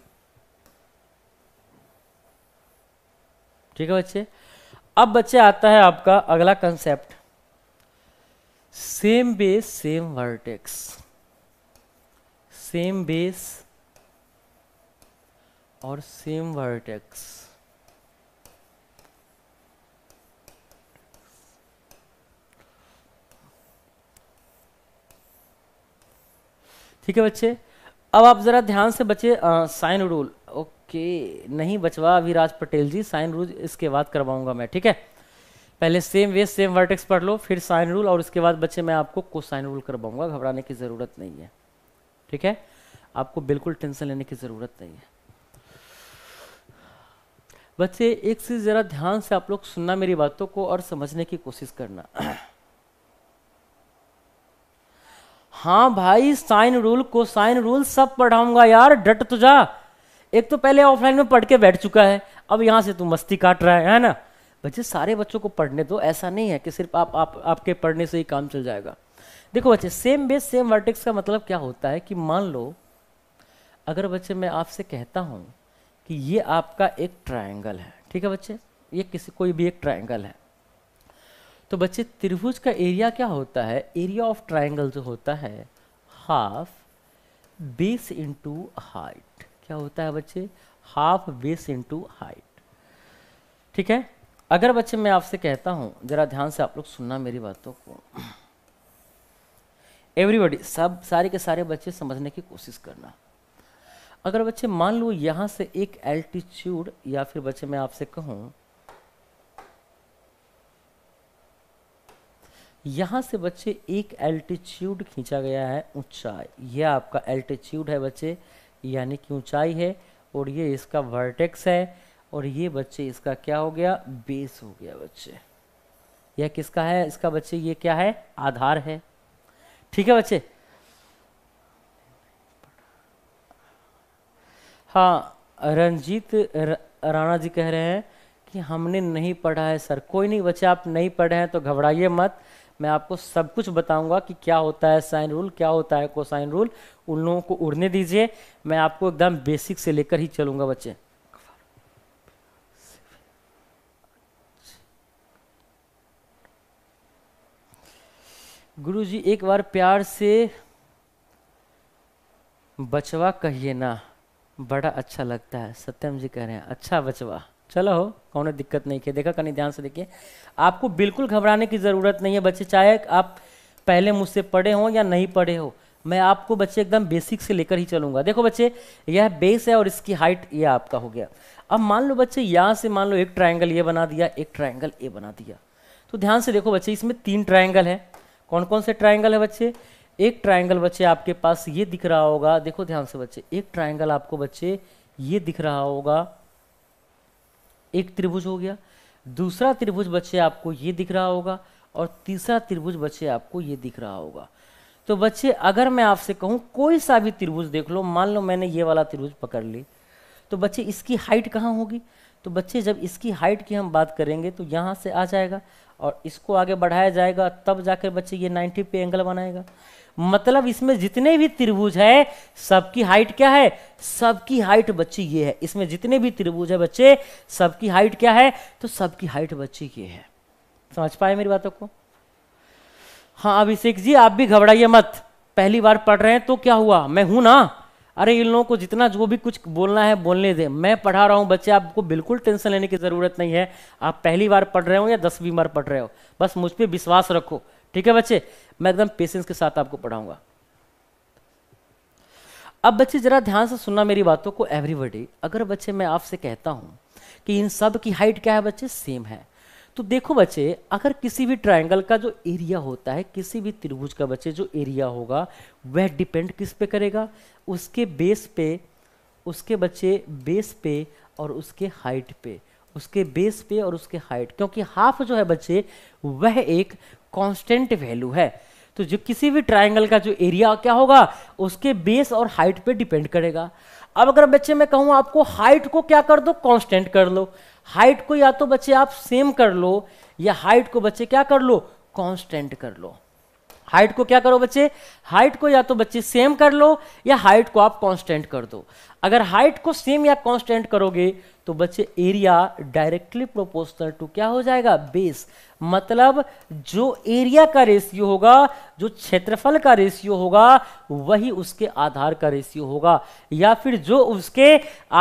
ठीक है बच्चे अब बच्चे आता है आपका अगला concept same base same vertex same base और सेम वर्टेक्स ठीक है बच्चे अब आप ज़रा ध्यान से बच्चे साइन रूल ओके नहीं बचवा अभिराज पटेल जी साइन रूल इसके बाद करवाऊंगा मैं ठीक है पहले सेम वे सेम वर्टेक्स पढ़ लो फिर साइन रूल और उसके बाद बच्चे मैं आपको को साइन रूल करवाऊंगा घबराने की ज़रूरत नहीं है ठीक है आपको बिल्कुल टेंशन लेने की ज़रूरत नहीं है बच्चे एक चीज़ ज़रा ध्यान से आप लोग सुनना मेरी बातों को और समझने की कोशिश करना हाँ भाई साइन रूल को साइन रूल सब पढ़ाऊंगा यार डट तो जा एक तो पहले ऑफलाइन में पढ़ के बैठ चुका है अब यहाँ से तू मस्ती काट रहा है है ना बच्चे सारे बच्चों को पढ़ने दो ऐसा नहीं है कि सिर्फ आप आप आपके पढ़ने से ही काम चल जाएगा देखो बच्चे सेम बेस सेम वर्टिक्स का मतलब क्या होता है कि मान लो अगर बच्चे मैं आपसे कहता हूँ कि ये आपका एक ट्राइंगल है ठीक है बच्चे ये किसी कोई भी एक ट्राइंगल है तो बच्चे त्रिभुज का एरिया क्या होता है एरिया ऑफ ट्राइंगल जो होता है हाफ बेस इंटू हाइट क्या होता है बच्चे हाफ बेस इंटू हाइट ठीक है अगर बच्चे मैं आपसे कहता हूं ज़रा ध्यान से आप लोग सुनना मेरी बातों को एवरीबडी सब सारे के सारे बच्चे समझने की कोशिश करना अगर बच्चे मान लो यहां से एक एल्टीट्यूड या फिर बच्चे मैं आपसे कहूं यहाँ से बच्चे एक एल्टीट्यूड खींचा गया है ऊंचाई यह आपका एल्टीट्यूड है बच्चे यानी कि ऊंचाई है और ये इसका वर्टेक्स है और ये बच्चे इसका क्या हो गया बेस हो गया बच्चे यह किसका है इसका बच्चे ये क्या है आधार है ठीक है बच्चे हाँ रंजीत राणा जी कह रहे हैं कि हमने नहीं पढ़ा है सर कोई नहीं बच्चे आप नहीं पढ़े हैं तो घबराइए मत मैं आपको सब कुछ बताऊंगा कि क्या होता है साइन रूल क्या होता है कोसाइन रूल उन लोगों को उड़ने दीजिए मैं आपको एकदम बेसिक से लेकर ही चलूंगा बच्चे गुरुजी एक बार प्यार से बचवा कहिए ना बड़ा अच्छा लगता है सत्यम जी कह रहे हैं अच्छा बचवा चलो हो कौन दिक्कत नहीं किया देखा कहीं ध्यान से देखिए आपको बिल्कुल घबराने की ज़रूरत नहीं है बच्चे चाहे आप पहले मुझसे पढ़े हों या नहीं पढ़े हो मैं आपको बच्चे एकदम बेसिक से लेकर ही चलूंगा देखो बच्चे यह बेस है और इसकी हाइट ये आपका हो गया अब मान लो बच्चे यहाँ से मान लो एक ट्राइंगल ये बना दिया एक ट्राइंगल ए बना दिया तो ध्यान से देखो बच्चे इसमें तीन ट्राइंगल है कौन कौन से ट्राइंगल है बच्चे एक ट्राइंगल बच्चे आपके पास ये दिख रहा होगा देखो ध्यान से बच्चे एक ट्राइंगल आपको बच्चे ये दिख रहा होगा एक त्रिभुज हो गया दूसरा त्रिभुज बच्चे आपको ये दिख रहा होगा और तीसरा त्रिभुज बच्चे आपको ये दिख रहा होगा तो बच्चे अगर मैं आपसे कहूँ कोई सा भी त्रिभुज देख लो मान लो मैंने ये वाला त्रिभुज पकड़ ली तो बच्चे इसकी हाइट कहाँ होगी तो बच्चे जब इसकी हाइट की हम बात करेंगे तो यहाँ से आ जाएगा और इसको आगे बढ़ाया जाएगा तब जाकर बच्चे ये 90 पे एंगल बनाएगा मतलब इसमें जितने भी त्रिभुज है सबकी हाइट क्या है सबकी हाइट बच्ची ये है इसमें जितने भी त्रिभुज है बच्चे सबकी हाइट क्या है तो सबकी हाइट बच्ची ये है समझ पाए मेरी बातों को हाँ अभिषेक जी आप भी घबराइए मत पहली बार पढ़ रहे हैं तो क्या हुआ मैं हूं ना अरे इन लोगों को जितना जो भी कुछ बोलना है बोलने दे मैं पढ़ा रहा हूं बच्चे आपको बिल्कुल टेंशन लेने की ज़रूरत नहीं है आप पहली बार पढ़ रहे हो या दसवीं बार पढ़ रहे हो बस मुझ पर विश्वास रखो ठीक है बच्चे मैं एकदम पेशेंस के साथ आपको पढ़ाऊंगा अब बच्चे जरा ध्यान से सुनना मेरी बातों को एवरीबडी अगर बच्चे मैं आपसे कहता हूं कि इन सब की हाइट क्या है बच्चे सेम है तो देखो बच्चे अगर किसी भी ट्रायंगल का जो एरिया होता है किसी भी त्रिभुज का बच्चे जो एरिया होगा वह डिपेंड किस पे करेगा उसके बेस पे उसके बच्चे बेस पे और उसके हाइट पे उसके बेस पे और उसके हाइट क्योंकि हाफ जो है बच्चे वह एक कांस्टेंट वैल्यू है तो जो किसी भी ट्राइंगल का जो एरिया क्या होगा उसके बेस और हाइट पे डिपेंड करेगा अब अगर बच्चे मैं कहूँ आपको हाइट को क्या कर दो कांस्टेंट कर लो हाइट को या तो बच्चे आप सेम कर लो या हाइट को बच्चे क्या कर लो कांस्टेंट कर लो हाइट को क्या करो बच्चे हाइट को या तो बच्चे सेम कर लो या हाइट को आप कांस्टेंट कर दो अगर हाइट को सेम या कांस्टेंट करोगे तो बच्चे एरिया डायरेक्टली प्रोपोर्शनल टू क्या हो जाएगा बेस मतलब जो एरिया का रेशियो होगा जो क्षेत्रफल का रेशियो होगा वही उसके आधार का रेशियो होगा या फिर जो उसके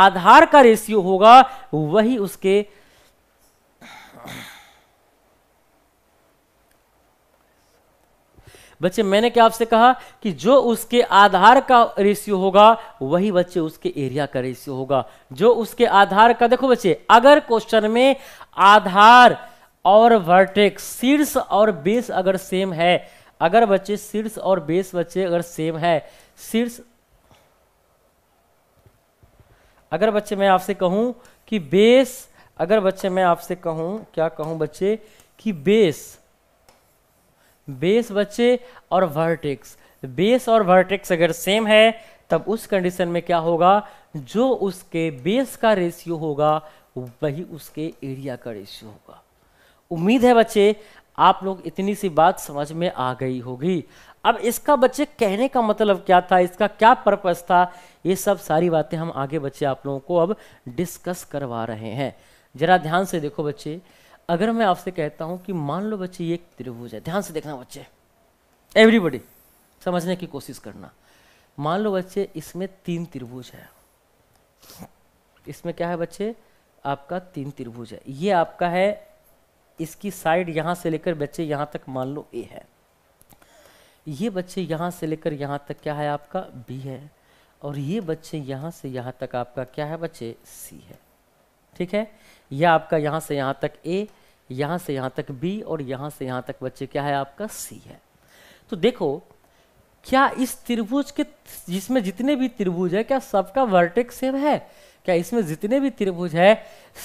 आधार का रेशियो होगा वही उसके बच्चे मैंने क्या आपसे कहा कि जो उसके आधार का रेशियो होगा वही बच्चे उसके एरिया का रेशियो होगा जो उसके आधार का देखो बच्चे अगर क्वेश्चन में आधार और वर्टेक्स शीर्ष और बेस अगर सेम है अगर बच्चे शीर्ष और बेस बच्चे अगर सेम है शीर्ष अगर बच्चे मैं आपसे कहूं कि बेस अगर बच्चे मैं आपसे कहूं क्या कहूं बच्चे कि बेस बेस बच्चे और वर्टिक्स बेस और वर्टिक्स अगर सेम है तब उस कंडीशन में क्या होगा जो उसके बेस का रेशियो होगा वही उसके एरिया का रेशियो होगा उम्मीद है बच्चे आप लोग इतनी सी बात समझ में आ गई होगी अब इसका बच्चे कहने का मतलब क्या था इसका क्या पर्पज था ये सब सारी बातें हम आगे बच्चे आप लोगों को अब डिस्कस करवा रहे हैं जरा ध्यान से देखो बच्चे अगर मैं आपसे कहता हूं कि मान लो बच्चे ये एक त्रिभुज है ध्यान से देखना बच्चे एवरीबडी समझने की कोशिश करना मान लो बच्चे इसमें तीन त्रिभुज है इसमें क्या है बच्चे आपका तीन त्रिभुज है ये आपका है इसकी साइड यहां से लेकर बच्चे यहां तक मान लो ए है ये बच्चे यहां से लेकर यहां तक क्या है आपका बी है और ये बच्चे यहां से यहां तक आपका क्या है बच्चे सी है ठीक है यह आपका यहां से यहां तक ए यहां से यहां तक बी और यहां से यहां तक बच्चे क्या है आपका सी है तो देखो क्या इस त्रिभुज के जिसमें जितने भी त्रिभुज है क्या सबका वर्टेक्स सेम है क्या इसमें जितने भी त्रिभुज है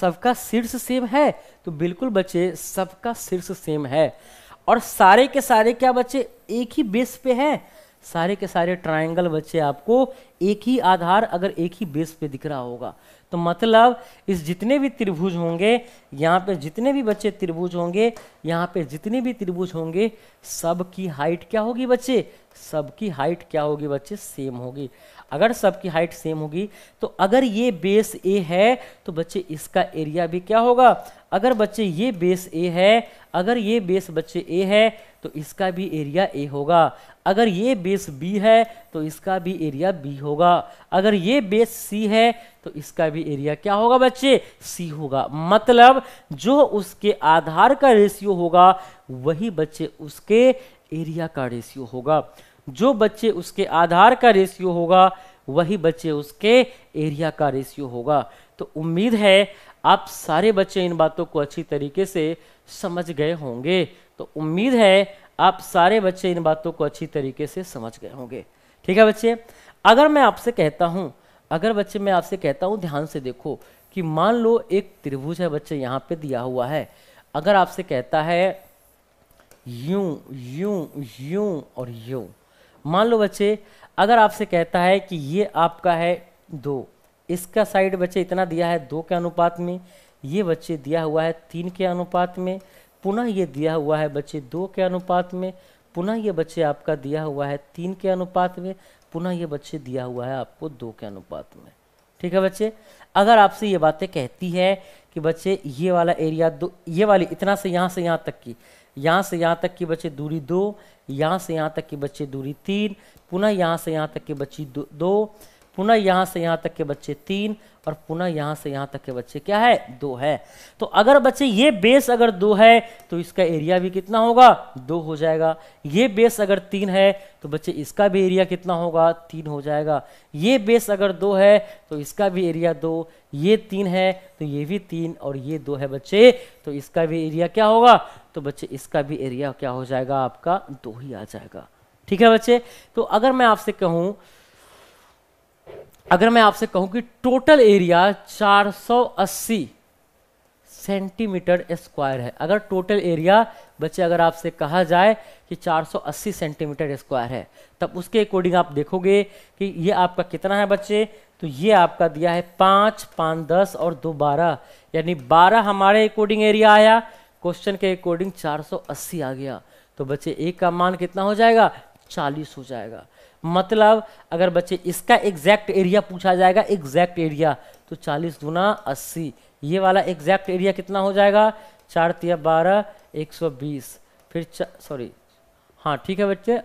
सबका शीर्ष सेम है तो बिल्कुल बच्चे सबका शीर्ष सेम है और सारे के सारे क्या बच्चे एक ही बेस पे हैं सारे के सारे ट्रायंगल बच्चे आपको एक ही आधार अगर एक ही बेस पे दिख रहा होगा तो मतलब इस जितने भी त्रिभुज होंगे यहाँ पे जितने भी बच्चे त्रिभुज होंगे यहाँ पे जितने भी त्रिभुज होंगे सब की हाइट क्या होगी बच्चे सब की हाइट क्या होगी बच्चे सेम होगी अगर सब की हाइट सेम होगी तो अगर ये बेस ए है तो बच्चे इसका एरिया भी क्या होगा अगर बच्चे ये बेस ए है अगर ये बेस बच्चे ए है तो इसका भी एरिया ए होगा अगर ये बेस बी है तो इसका भी एरिया बी होगा अगर ये बेस सी है तो इसका भी एरिया क्या होगा बच्चे सी होगा मतलब जो उसके आधार का रेशियो होगा वही बच्चे उसके एरिया का रेशियो होगा जो बच्चे उसके आधार का रेशियो होगा वही बच्चे उसके एरिया का रेशियो होगा तो उम्मीद है आप सारे बच्चे इन बातों को अच्छी तरीके से समझ गए होंगे तो उम्मीद है आप सारे बच्चे इन बातों को अच्छी तरीके से समझ गए होंगे ठीक है बच्चे अगर मैं आपसे कहता हूं अगर बच्चे मैं आपसे कहता हूं ध्यान से देखो कि मान लो एक त्रिभुज है बच्चे यहां पे दिया हुआ है अगर आपसे कहता है यूं यूं यूं और यूं मान लो बच्चे अगर आपसे कहता है कि ये आपका है दो इसका साइड बच्चे इतना दिया है दो के अनुपात में ये बच्चे दिया हुआ है तीन के अनुपात में पुनः ये दिया हुआ है बच्चे दो के अनुपात में पुनः ये बच्चे आपका दिया हुआ है तीन के अनुपात में पुनः ये बच्चे दिया हुआ है आपको दो के अनुपात में ठीक है बच्चे अगर आपसे ये बातें कहती है कि बच्चे ये वाला एरिया दो ये वाली इतना से यहाँ से यहाँ तक की यहाँ से यहाँ तक की बच्चे दूरी दो यहाँ से यहाँ तक की बच्चे दूरी तीन पुनः यहाँ से यहाँ तक की बच्ची दो, दो पुनः यहां से यहाँ तक के बच्चे तीन और पुनः यहाँ से यहाँ तक के बच्चे क्या है दो है तो अगर बच्चे ये बेस अगर दो है तो इसका एरिया भी कितना होगा दो हो जाएगा ये बेस अगर तीन है तो बच्चे इसका भी एरिया कितना होगा तीन हो जाएगा ये बेस अगर दो है तो इसका भी एरिया दो ये तीन है तो ये भी तीन और ये दो है बच्चे तो इसका भी एरिया क्या होगा तो बच्चे इसका भी एरिया क्या हो जाएगा आपका दो ही आ जाएगा ठीक है बच्चे तो अगर मैं आपसे कहूँ अगर मैं आपसे कहूं कि टोटल एरिया 480 सेंटीमीटर स्क्वायर है अगर टोटल एरिया बच्चे अगर आपसे कहा जाए कि 480 सेंटीमीटर स्क्वायर है तब उसके अकॉर्डिंग आप देखोगे कि ये आपका कितना है बच्चे तो ये आपका दिया है पाँच पाँच दस और दो बारह यानी बारह हमारे अकॉर्डिंग एरिया आया क्वेश्चन के अकॉर्डिंग 480 आ गया तो बच्चे एक का मान कितना हो जाएगा चालीस हो जाएगा मतलब अगर बच्चे इसका एग्जैक्ट एरिया पूछा जाएगा एग्जैक्ट एरिया तो चालीस गुना अस्सी ये वाला एग्जैक्ट एरिया कितना हो जाएगा चार तिया बारह एक सौ बीस फिर सॉरी हाँ ठीक है बच्चे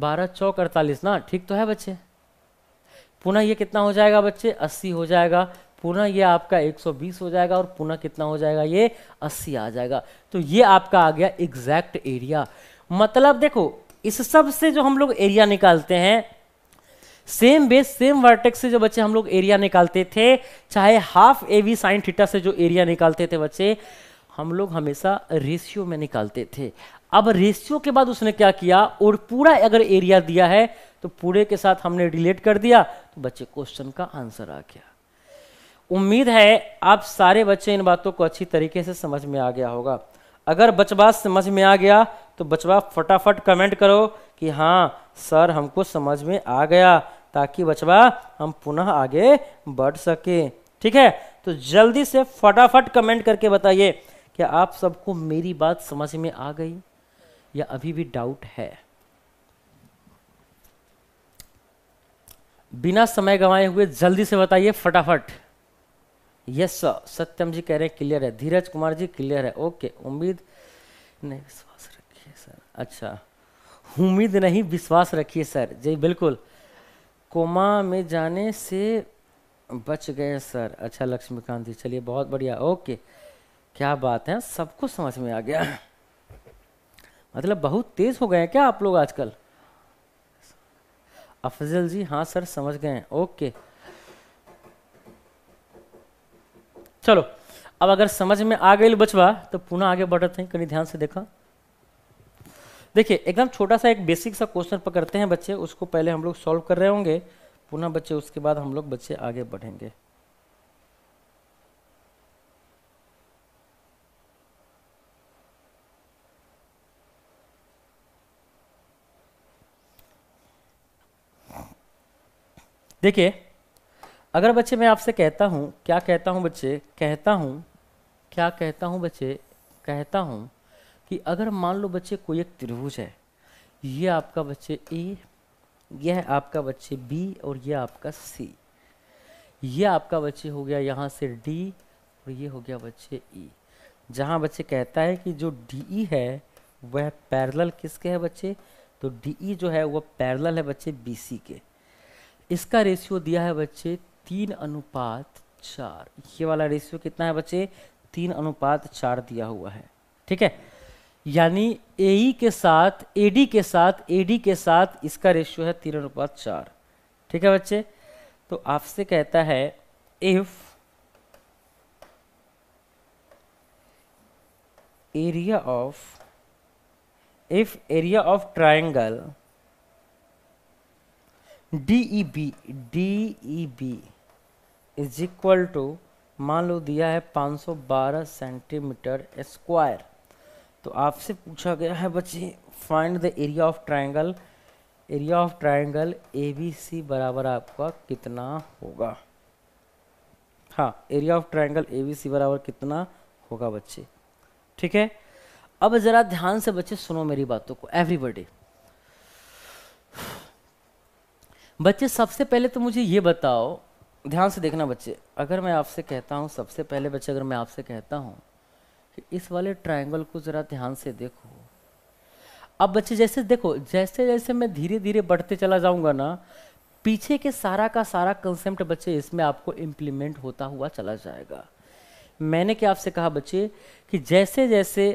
बारह चौक अड़तालीस ना ठीक तो है बच्चे पुनः ये कितना हो जाएगा बच्चे अस्सी हो जाएगा पुनः ये आपका 120 हो जाएगा और पुनः कितना हो जाएगा ये 80 आ जाएगा तो ये आपका आ गया एग्जैक्ट एरिया मतलब देखो इस सब से जो हम लोग एरिया निकालते हैं सेम बेस सेम वर्टेक्स से जो बच्चे हम लोग एरिया निकालते थे चाहे half A V sine theta से जो एरिया निकालते थे बच्चे हम लोग हमेशा रेशियो में निकालते थे अब रेशियो के बाद उसने क्या किया और पूरा अगर एरिया दिया है तो पूरे के साथ हमने रिलेट कर दिया तो बच्चे क्वेश्चन का आंसर आ गया उम्मीद है आप सारे बच्चे इन बातों को अच्छी तरीके से समझ में आ गया होगा अगर बचवा समझ में आ गया तो बचवा फटाफट कमेंट करो कि हाँ सर हमको समझ में आ गया ताकि बचवा हम पुनः आगे बढ़ सके ठीक है तो जल्दी से फटाफट कमेंट करके बताइए क्या आप सबको मेरी बात समझ में आ गई या अभी भी डाउट है बिना समय गंवाए हुए जल्दी से बताइए फटाफट यस सर सत्यम जी कह रहे हैं क्लियर है धीरज कुमार जी क्लियर है ओके उम्मीद नहीं विश्वास रखिए सर अच्छा उम्मीद नहीं विश्वास रखिए सर जी बिल्कुल कोमा में जाने से बच गए सर अच्छा लक्ष्मीकांत जी चलिए बहुत बढ़िया ओके क्या बात है सब कुछ समझ में आ गया मतलब बहुत तेज हो गए हैं क्या आप लोग आजकल अफजल जी हाँ सर समझ गए हैं ओके चलो अब अगर समझ में आ गई बचवा तो पुनः आगे बढ़ते हैं कहीं ध्यान से देखा देखिए एकदम छोटा सा एक बेसिक सा क्वेश्चन पकड़ते हैं बच्चे उसको पहले हम लोग सॉल्व कर रहे होंगे पुनः बच्चे उसके बाद हम लोग बच्चे आगे बढ़ेंगे देखिए अगर बच्चे मैं आपसे कहता हूँ क्या कहता हूँ बच्चे कहता हूँ क्या कहता हूँ बच्चे कहता हूँ कि अगर मान लो बच्चे कोई एक त्रिभुज है ये आपका बच्चे ए यह आपका बच्चे बी और यह आपका सी यह आपका बच्चे हो गया यहाँ से डी और ये हो गया बच्चे ई e. जहाँ बच्चे कहता है कि जो डी ई e है वह पैरेलल किसके है बच्चे तो डी ई e जो है वह पैरेलल है बच्चे बी सी के इसका रेशियो दिया है बच्चे तीन अनुपात चार ये वाला रेशियो कितना है बच्चे तीन अनुपात चार दिया हुआ है ठीक है यानी ए e के साथ एडी के साथ ए के साथ इसका रेशियो है तीन अनुपात चार ठीक है बच्चे तो आपसे कहता है if area of if area of triangle D E B is equal to मान लो दिया है 512 सेंटीमीटर स्क्वायर तो आपसे पूछा गया है बच्चे find the area of triangle area of triangle A B C बराबर आपका कितना होगा हाँ area of triangle A B C बराबर कितना होगा बच्चे ठीक है अब ज़रा ध्यान से बच्चे सुनो मेरी बातों को एवरीबडी बच्चे सबसे पहले तो मुझे ये बताओ ध्यान से देखना बच्चे अगर मैं आपसे कहता हूँ सबसे पहले बच्चे अगर मैं आपसे कहता हूँ कि इस वाले ट्रायंगल को ज़रा ध्यान से देखो अब बच्चे जैसे देखो जैसे जैसे मैं धीरे धीरे बढ़ते चला जाऊँगा ना पीछे के सारा का सारा कंसेप्ट बच्चे इसमें आपको इम्प्लीमेंट होता हुआ चला जाएगा मैंने क्या आपसे कहा बच्चे कि जैसे जैसे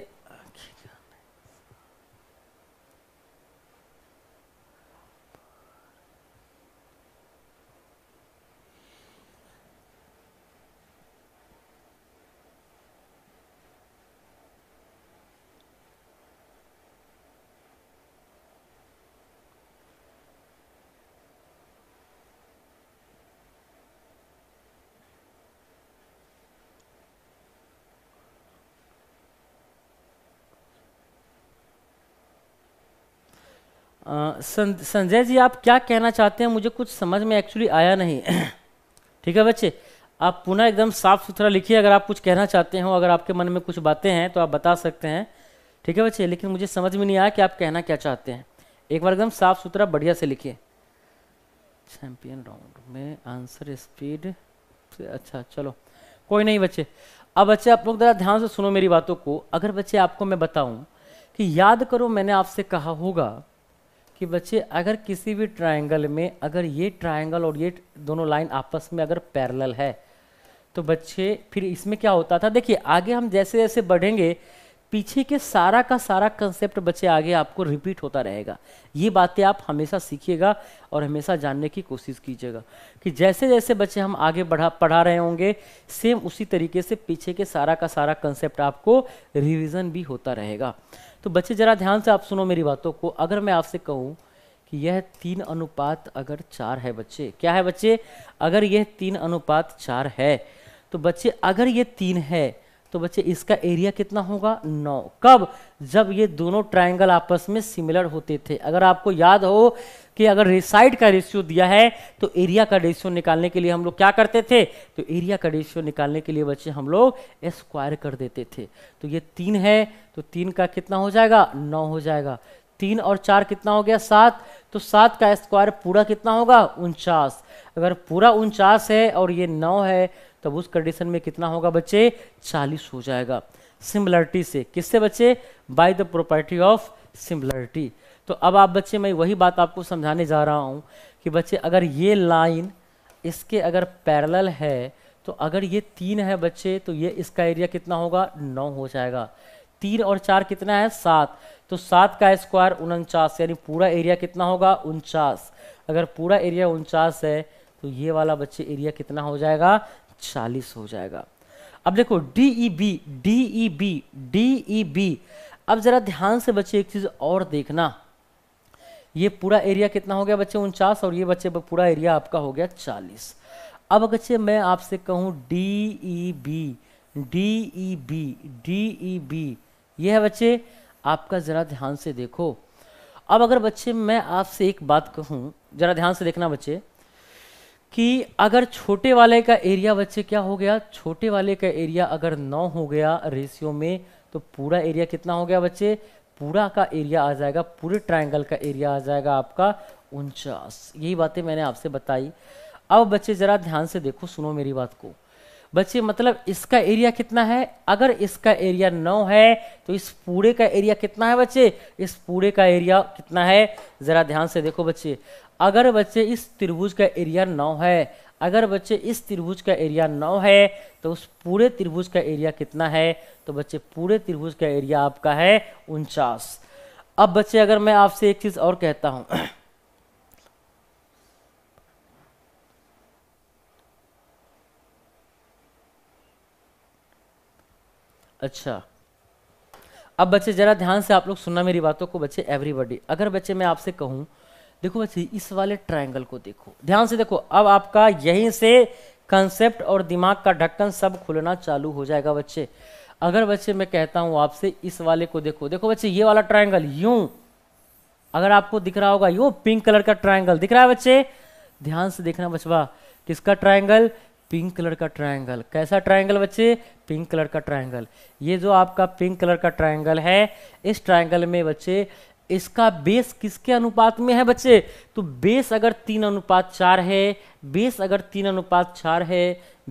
संजय जी आप क्या कहना चाहते हैं मुझे कुछ समझ में एक्चुअली आया नहीं ठीक है बच्चे आप पुनः एकदम साफ सुथरा लिखिए अगर आप कुछ कहना चाहते हो अगर आपके मन में कुछ बातें हैं तो आप बता सकते हैं ठीक है बच्चे लेकिन मुझे समझ में नहीं आया कि आप कहना क्या चाहते हैं एक बार एकदम साफ सुथरा बढ़िया से लिखिए चैंपियन राउंड में आंसर स्पीड अच्छा चलो कोई नहीं बच्चे अब बच्चे आप लोग ज़रा ध्यान से सुनो मेरी बातों को अगर बच्चे आपको मैं बताऊं कि याद करो मैंने आपसे कहा होगा कि बच्चे अगर किसी भी ट्रायंगल में अगर ये ट्रायंगल और ये दोनों लाइन आपस में अगर पैरेलल है तो बच्चे फिर इसमें क्या होता था देखिए आगे हम जैसे जैसे बढ़ेंगे पीछे के सारा का सारा कंसेप्ट बच्चे आगे आपको रिपीट होता रहेगा ये बातें आप हमेशा सीखिएगा और हमेशा जानने की कोशिश कीजिएगा कि जैसे जैसे बच्चे हम आगे बढ़ा पढ़ा रहे होंगे सेम उसी तरीके से पीछे के सारा का सारा कंसेप्ट आपको रिवीजन भी होता रहेगा तो बच्चे ज़रा ध्यान से आप सुनो मेरी बातों को अगर मैं आपसे कहूं कि यह तीन अनुपात अगर चार है बच्चे क्या है बच्चे अगर यह तीन अनुपात चार है तो बच्चे अगर ये तीन है तो बच्चे इसका एरिया कितना होगा नौ कब जब ये दोनों ट्रायंगल आपस में सिमिलर होते थे अगर आपको याद हो कि अगर साइड का रेशियो दिया है तो एरिया का रेशियो निकालने के लिए हम लोग क्या करते थे तो एरिया का रेशियो निकालने के लिए बच्चे हम लोग स्क्वायर कर देते थे तो ये तीन है तो तीन का कितना हो जाएगा नौ हो जाएगा तीन और चार कितना हो गया सात तो सात का स्क्वायर पूरा कितना होगा उनचास अगर पूरा उनचास है और ये नौ है तब उस कंडीशन में कितना होगा बच्चे चालीस हो जाएगा सिमिलरिटी से किससे बच्चे by the property of similarity तो अब आप बच्चे मैं वही बात आपको समझाने जा रहा हूँ कि बच्चे अगर ये लाइन इसके अगर पैरेलल है तो अगर ये तीन है बच्चे तो ये इसका एरिया कितना होगा नौ हो जाएगा तीन और चार कितना है सात तो सात का स्क्वायर उनचास यानी पूरा एरिया कितना होगा उनचास अगर पूरा एरिया उनचास है तो ये वाला बच्चे एरिया कितना हो जाएगा चालीस हो जाएगा अब देखो D E B D E B D E B अब जरा ध्यान से बच्चे एक चीज और देखना ये पूरा एरिया कितना हो गया बच्चे उनचास और ये बच्चे पूरा एरिया आपका हो गया चालीस अब बच्चे मैं आपसे कहूँ D E B D E B D E B ये है बच्चे आपका ज़रा ध्यान से देखो अब अगर बच्चे मैं आपसे एक बात कहूँ ज़रा ध्यान से देखना बच्चे कि अगर छोटे वाले का एरिया बच्चे क्या हो गया छोटे वाले का एरिया अगर नौ हो गया रेशियो में तो पूरा एरिया कितना हो गया बच्चे पूरा का एरिया आ जाएगा पूरे ट्रायंगल का एरिया आ जाएगा आपका उनचास यही बातें मैंने आपसे बताई अब बच्चे ज़रा ध्यान से देखो सुनो मेरी बात को बच्चे मतलब इसका एरिया कितना है अगर इसका एरिया नौ है तो इस पूरे का एरिया कितना है बच्चे इस पूरे का एरिया कितना है ज़रा ध्यान से देखो बच्चे अगर बच्चे इस त्रिभुज का एरिया नौ है अगर बच्चे इस त्रिभुज का एरिया नौ है तो उस पूरे त्रिभुज का एरिया कितना है तो बच्चे पूरे त्रिभुज का एरिया आपका है उनचास अब बच्चे अगर मैं आपसे एक चीज़ और कहता हूँ अच्छा अब बच्चे ज़रा ध्यान से आप लोग सुनना मेरी बातों को बच्चे एवरीबडी अगर बच्चे मैं आपसे कहूं देखो बच्चे इस वाले ट्रायंगल को देखो ध्यान से देखो अब आपका यहीं से कंसेप्ट और दिमाग का ढक्कन सब खुलना चालू हो जाएगा बच्चे अगर बच्चे मैं कहता हूं आपसे इस वाले को देखो देखो बच्चे ये वाला ट्राइंगल यू अगर आपको दिख रहा होगा यो पिंक कलर का ट्राइंगल दिख रहा है बच्चे ध्यान से देखना बचवा किसका ट्राइंगल पिंक कलर का ट्रायंगल कैसा ट्रायंगल बच्चे पिंक कलर का ट्रायंगल ये जो आपका पिंक कलर का ट्रायंगल है इस ट्रायंगल में बच्चे इसका बेस किसके अनुपात में है बच्चे तो बेस अगर तीन अनुपात चार है बेस अगर तीन अनुपात चार है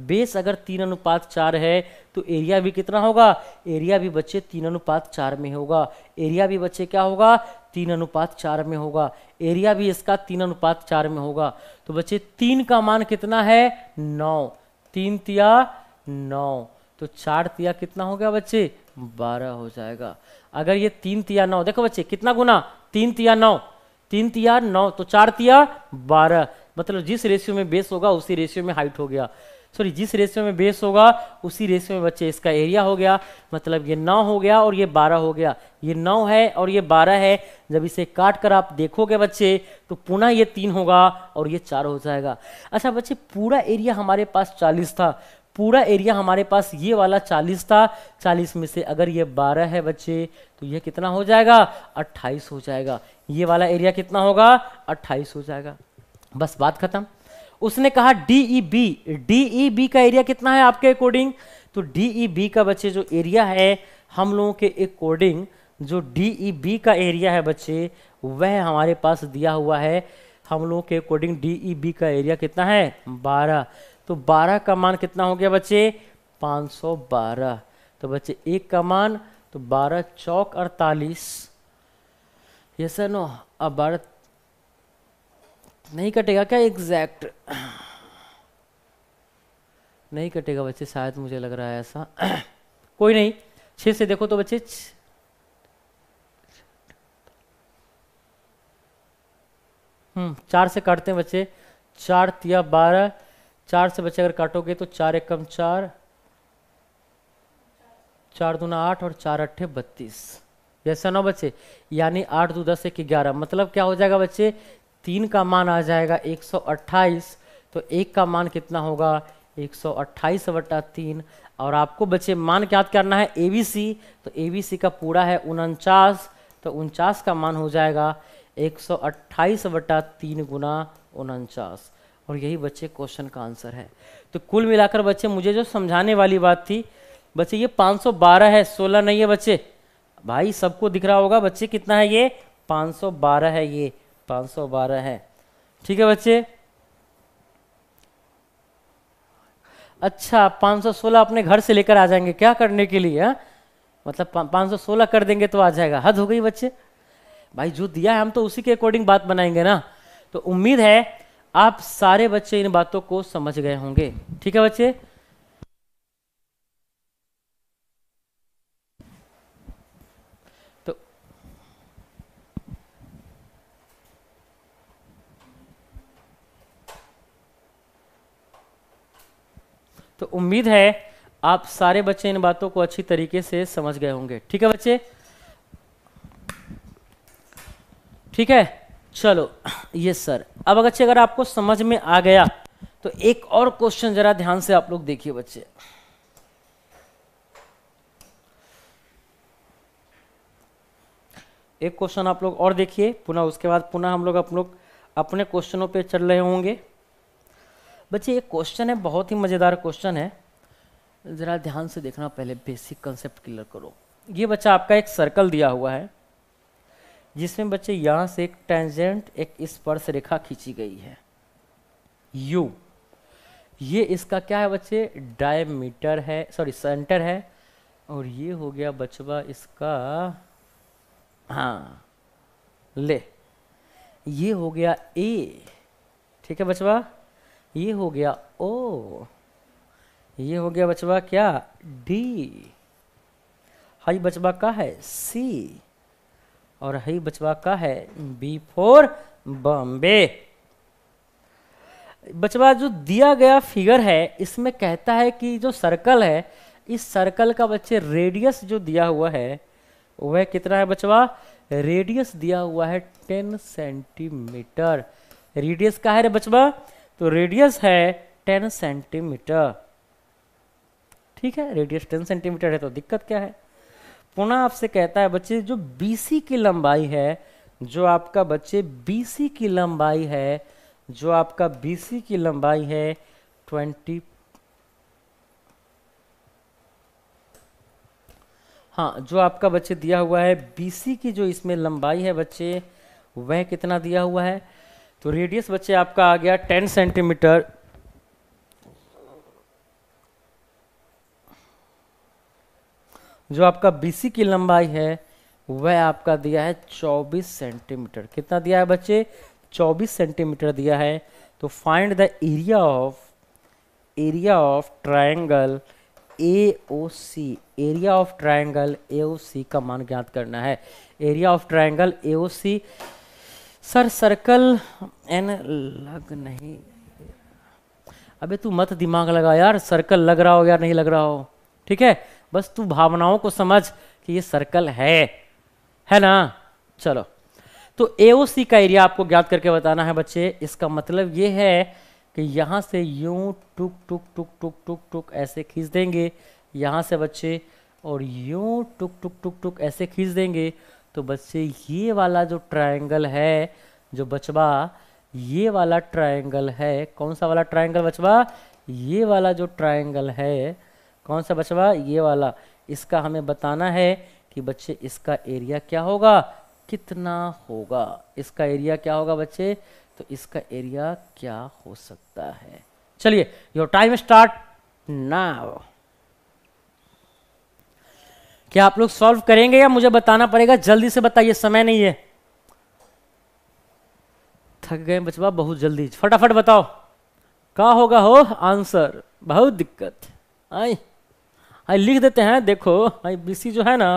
बेस अगर तीन अनुपात चार है तो एरिया भी कितना होगा एरिया भी बच्चे तीन अनुपात चार में होगा एरिया भी बच्चे क्या होगा तीन अनुपात चार में होगा एरिया भी इसका तीन अनुपात चार में होगा तो बच्चे तीन का मान कितना है नौ तीन तिया नौ तो चार तिया कितना हो गया बच्चे बारह हो जाएगा अगर ये तीन तिया नौ देखो बच्चे कितना गुना तीन तिया नौ तीन तिया नौ तो चार तिया बारह मतलब जिस रेशियो में बेस होगा उसी रेशियो में हाइट हो गया सॉरी जिस रेशियो में बेस होगा उसी रेशियो में बच्चे इसका एरिया हो गया मतलब ये नौ हो गया और ये बारह हो गया ये नौ है और ये बारह है जब इसे काट कर आप देखोगे बच्चे तो पुनः ये तीन होगा और ये चार हो जाएगा अच्छा बच्चे पूरा एरिया हमारे पास चालीस था पूरा एरिया हमारे पास ये वाला चालीस था चालीस में से अगर ये बारह है बच्चे तो ये कितना हो जाएगा अट्ठाईस हो जाएगा ये वाला एरिया कितना होगा अट्ठाईस हो जाएगा बस बात खत्म उसने कहा बी डीई बी का एरिया कितना है आपके अकॉर्डिंग तो बी e का बच्चे जो एरिया है हम लोगों के अकॉर्डिंग जो बी e का एरिया है बच्चे वह हमारे पास दिया हुआ है हम लोगों के अकॉर्डिंग डीई बी का एरिया कितना है 12 तो 12 का मान कितना हो गया बच्चे 512 तो बच्चे एक का मान तो 12 चौक अड़तालीस यस नो अब बारह नहीं कटेगा क्या एग्जैक्ट नहीं कटेगा बच्चे शायद मुझे लग रहा है ऐसा कोई नहीं छे से देखो तो बच्चे हम्म चार से काटते हैं बच्चे चार तिया बारह चार से बच्चे अगर काटोगे तो चार एक कम चार चार दूना आठ और चार अट्ठे बत्तीस ऐसा ना बच्चे यानी आठ दो दस एक ग्यारह मतलब क्या हो जाएगा बच्चे तीन का मान आ जाएगा 128 तो एक का मान कितना होगा 128 बटा तीन और आपको बच्चे मान याद करना है ए तो ए का पूरा है उनचास तो उनचास का मान हो जाएगा 128 बटा तीन गुना उनचास और यही बच्चे क्वेश्चन का आंसर है तो कुल मिलाकर बच्चे मुझे जो समझाने वाली बात थी बच्चे ये 512 है 16 नहीं है बच्चे भाई सबको दिख रहा होगा बच्चे कितना है ये 512 है ये पाँच सौ बारह है ठीक है बच्चे अच्छा 516 अपने घर से लेकर आ जाएंगे क्या करने के लिए है? हाँ? मतलब 516 कर देंगे तो आ जाएगा हद हो गई बच्चे भाई जो दिया है हम तो उसी के अकॉर्डिंग बात बनाएंगे ना तो उम्मीद है आप सारे बच्चे इन बातों को समझ गए होंगे ठीक है बच्चे तो उम्मीद है आप सारे बच्चे इन बातों को अच्छी तरीके से समझ गए होंगे ठीक है बच्चे ठीक है चलो ये सर अब अगर अगर आपको समझ में आ गया तो एक और क्वेश्चन जरा ध्यान से आप लोग देखिए बच्चे एक क्वेश्चन आप लोग और देखिए पुनः उसके बाद पुनः हम लोग आप लोग अपने क्वेश्चनों पे चल रहे होंगे बच्चे एक क्वेश्चन है बहुत ही मज़ेदार क्वेश्चन है ज़रा ध्यान से देखना पहले बेसिक कंसेप्ट क्लियर करो ये बच्चा आपका एक सर्कल दिया हुआ है जिसमें बच्चे यहाँ से एक टेंजेंट एक स्पर्श रेखा खींची गई है यू ये इसका क्या है बच्चे डायमीटर है सॉरी सेंटर है और ये हो गया बचवा इसका हाँ ले ये हो गया ए ठीक है बचवा ये हो गया ओ ये हो गया बचवा क्या डी हई बचवा का है सी और हई बचवा का है बी फोर बॉम्बे बचवा जो दिया गया फिगर है इसमें कहता है कि जो सर्कल है इस सर्कल का बच्चे रेडियस जो दिया हुआ है वह कितना है बचवा रेडियस दिया हुआ है टेन सेंटीमीटर रेडियस का है रे बचवा तो रेडियस है टेन सेंटीमीटर ठीक है रेडियस टेन सेंटीमीटर है तो दिक्कत क्या है पुनः आपसे कहता है बच्चे जो बीसी की लंबाई है जो आपका बच्चे बीसी की लंबाई है जो आपका बीसी की लंबाई है ट्वेंटी हाँ जो आपका बच्चे दिया हुआ है बीसी की जो इसमें लंबाई है बच्चे वह कितना दिया हुआ है तो रेडियस बच्चे आपका आ गया टेन सेंटीमीटर जो आपका बीसी की लंबाई है वह आपका दिया है 24 सेंटीमीटर कितना दिया है बच्चे 24 सेंटीमीटर दिया है तो find the area of area of O C area of O C का मान ज्ञात करना है area of O C sir circle एन लग नहीं अबे तू मत दिमाग लगा यार सर्कल लग रहा हो यार नहीं लग रहा हो ठीक है बस तू भावनाओं को समझ कि ये सर्कल है है ना चलो तो एओसी का एरिया आपको ज्ञात करके बताना है बच्चे इसका मतलब ये है कि यहां से यूं टुक टुक टुक टुक टुक टुक ऐसे खींच देंगे यहां से बच्चे और यूं टुक टुक टुक टुक ऐसे खींच देंगे तो बच्चे ये वाला जो ट्रायंगल है जो बचवा ये वाला ट्रायंगल है कौन सा वाला ट्रायंगल बचवा ये वाला जो ट्रायंगल है कौन सा बचवा ये वाला इसका हमें बताना है कि बच्चे इसका एरिया क्या होगा कितना होगा इसका एरिया क्या होगा बच्चे तो इसका एरिया क्या हो सकता है चलिए योर टाइम स्टार्ट नाउ क्या आप लोग सॉल्व करेंगे या मुझे बताना पड़ेगा जल्दी से बताइए समय नहीं है थक गए बचवा बहुत जल्दी फटाफट बताओ क्या होगा हो आंसर बहुत दिक्कत आई आई लिख देते हैं देखो आई बीसी जो है ना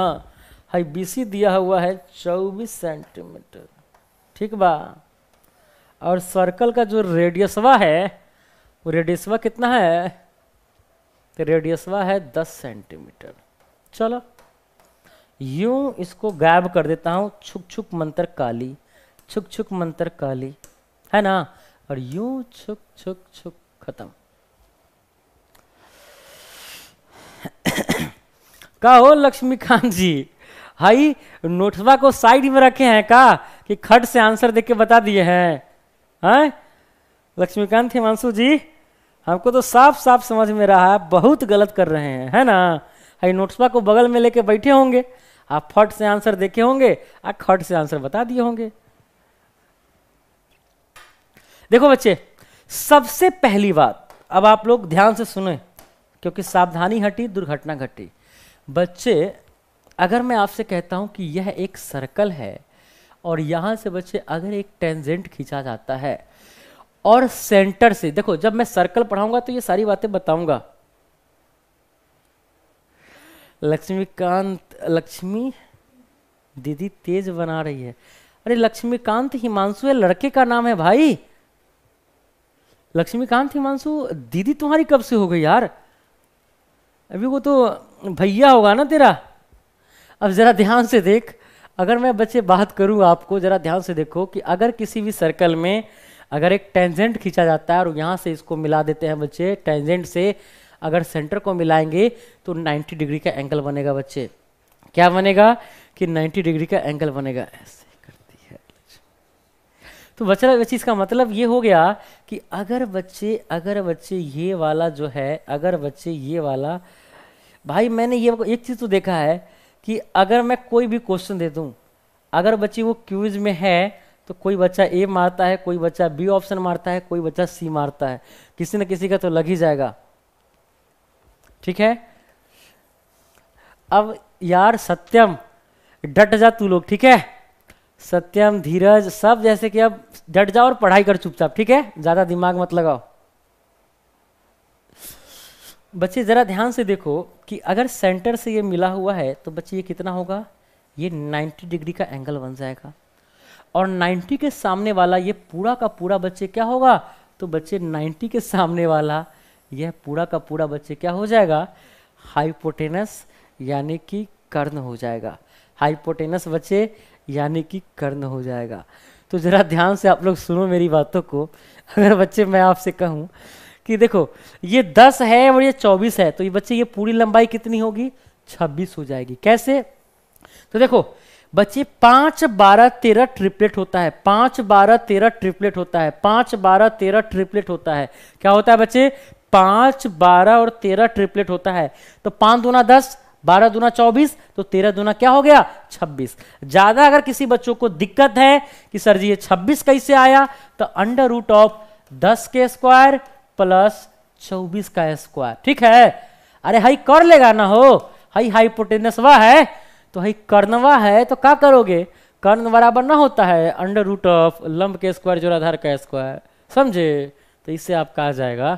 आई बीसी दिया हुआ है चौबीस सेंटीमीटर ठीक बा और सर्कल का जो रेडियसवा है वो रेडियसवा कितना है रेडियसवा है दस सेंटीमीटर चलो यूं इसको गायब कर देता हूं छुक छुक मंत्र काली छुक छुक मंत्र काली है ना और यूं छुक छुक छुक खत्म का हो लक्ष्मीकांत जी हाई नोटवा को साइड में रखे हैं का कि खट से आंसर देके बता दिए हैं हैं लक्ष्मीकांत हिमांशु जी हमको तो साफ साफ समझ में रहा है बहुत गलत कर रहे हैं है ना हाई नोट्सबा को बगल में लेके बैठे होंगे आप फट से आंसर देखे होंगे आप खट से आंसर बता दिए होंगे देखो बच्चे सबसे पहली बात अब आप लोग ध्यान से सुने क्योंकि सावधानी हटी दुर्घटना घटी बच्चे अगर मैं आपसे कहता हूं कि यह एक सर्कल है और यहां से बच्चे अगर एक टेंजेंट खींचा जाता है और सेंटर से देखो जब मैं सर्कल पढ़ाऊंगा तो ये सारी बातें बताऊंगा लक्ष्मीकांत लक्ष्मी दीदी तेज बना रही है अरे लक्ष्मीकांत हिमांशु है लड़के का नाम है भाई लक्ष्मीकांत हिमांशु दीदी तुम्हारी कब से हो गई यार अभी वो तो भैया होगा ना तेरा अब ज़रा ध्यान से देख अगर मैं बच्चे बात करूं आपको ज़रा ध्यान से देखो कि अगर किसी भी सर्कल में अगर एक टेंजेंट खींचा जाता है और यहां से इसको मिला देते हैं बच्चे टेंजेंट से अगर सेंटर को मिलाएंगे तो 90 डिग्री का एंगल बनेगा बच्चे क्या बनेगा कि 90 डिग्री का एंगल बनेगा ऐसे करती है तो बच्चा बच्चे इसका मतलब ये हो गया कि अगर बच्चे अगर बच्चे ये वाला जो है अगर बच्चे ये वाला भाई मैंने ये एक चीज़ तो देखा है कि अगर मैं कोई भी क्वेश्चन दे दूँ अगर बच्चे वो क्यूज में है तो कोई बच्चा ए मारता है कोई बच्चा बी ऑप्शन मारता है कोई बच्चा सी मारता है किसी न किसी का तो लग ही जाएगा ठीक है अब यार सत्यम डट जा तू लोग ठीक है सत्यम धीरज सब जैसे कि अब डट जाओ और पढ़ाई कर चुपचाप ठीक है ज़्यादा दिमाग मत लगाओ बच्चे ज़रा ध्यान से देखो कि अगर सेंटर से ये मिला हुआ है तो बच्चे ये कितना होगा ये 90 डिग्री का एंगल बन जाएगा और 90 के सामने वाला ये पूरा का पूरा बच्चे क्या होगा तो बच्चे 90 के सामने वाला यह पूरा का पूरा बच्चे क्या हो जाएगा हाइपोटेनस यानी कि कर्ण हो जाएगा हाइपोटेनस बचे यानी कि कर्ण हो जाएगा तो ज़रा ध्यान से आप लोग सुनो मेरी बातों को अगर बच्चे मैं आपसे कहूँ कि देखो ये दस है और ये चौबीस है तो ये बच्चे ये पूरी लंबाई कितनी होगी छब्बीस हो जाएगी कैसे तो देखो बच्चे पांच बारह तेरह ट्रिपलेट होता है पांच बारह तेरह ट्रिपलेट होता है पांच बारह तेरह ट्रिपलेट होता है क्या होता है बच्चे पांच बारह और तेरह ट्रिपलेट होता है तो पांच दूना दस बारह दुना चौबीस तो तेरह दुना क्या हो गया छब्बीस ज्यादा अगर किसी बच्चों को दिक्कत है कि सर जी ये छब्बीस कैसे आया तो अंडर रूट ऑफ दस के स्क्वायर प्लस चौबीस का स्क्वायर ठीक है अरे हाई कर लेगा ना हो हाई वह है तो हाई कर्णवा है तो क्या करोगे कर्ण बराबर ना होता है अंडर रूट ऑफ लंब के स्क्वायर जोड़ आधार का स्क्वायर समझे तो इससे आपका आ जाएगा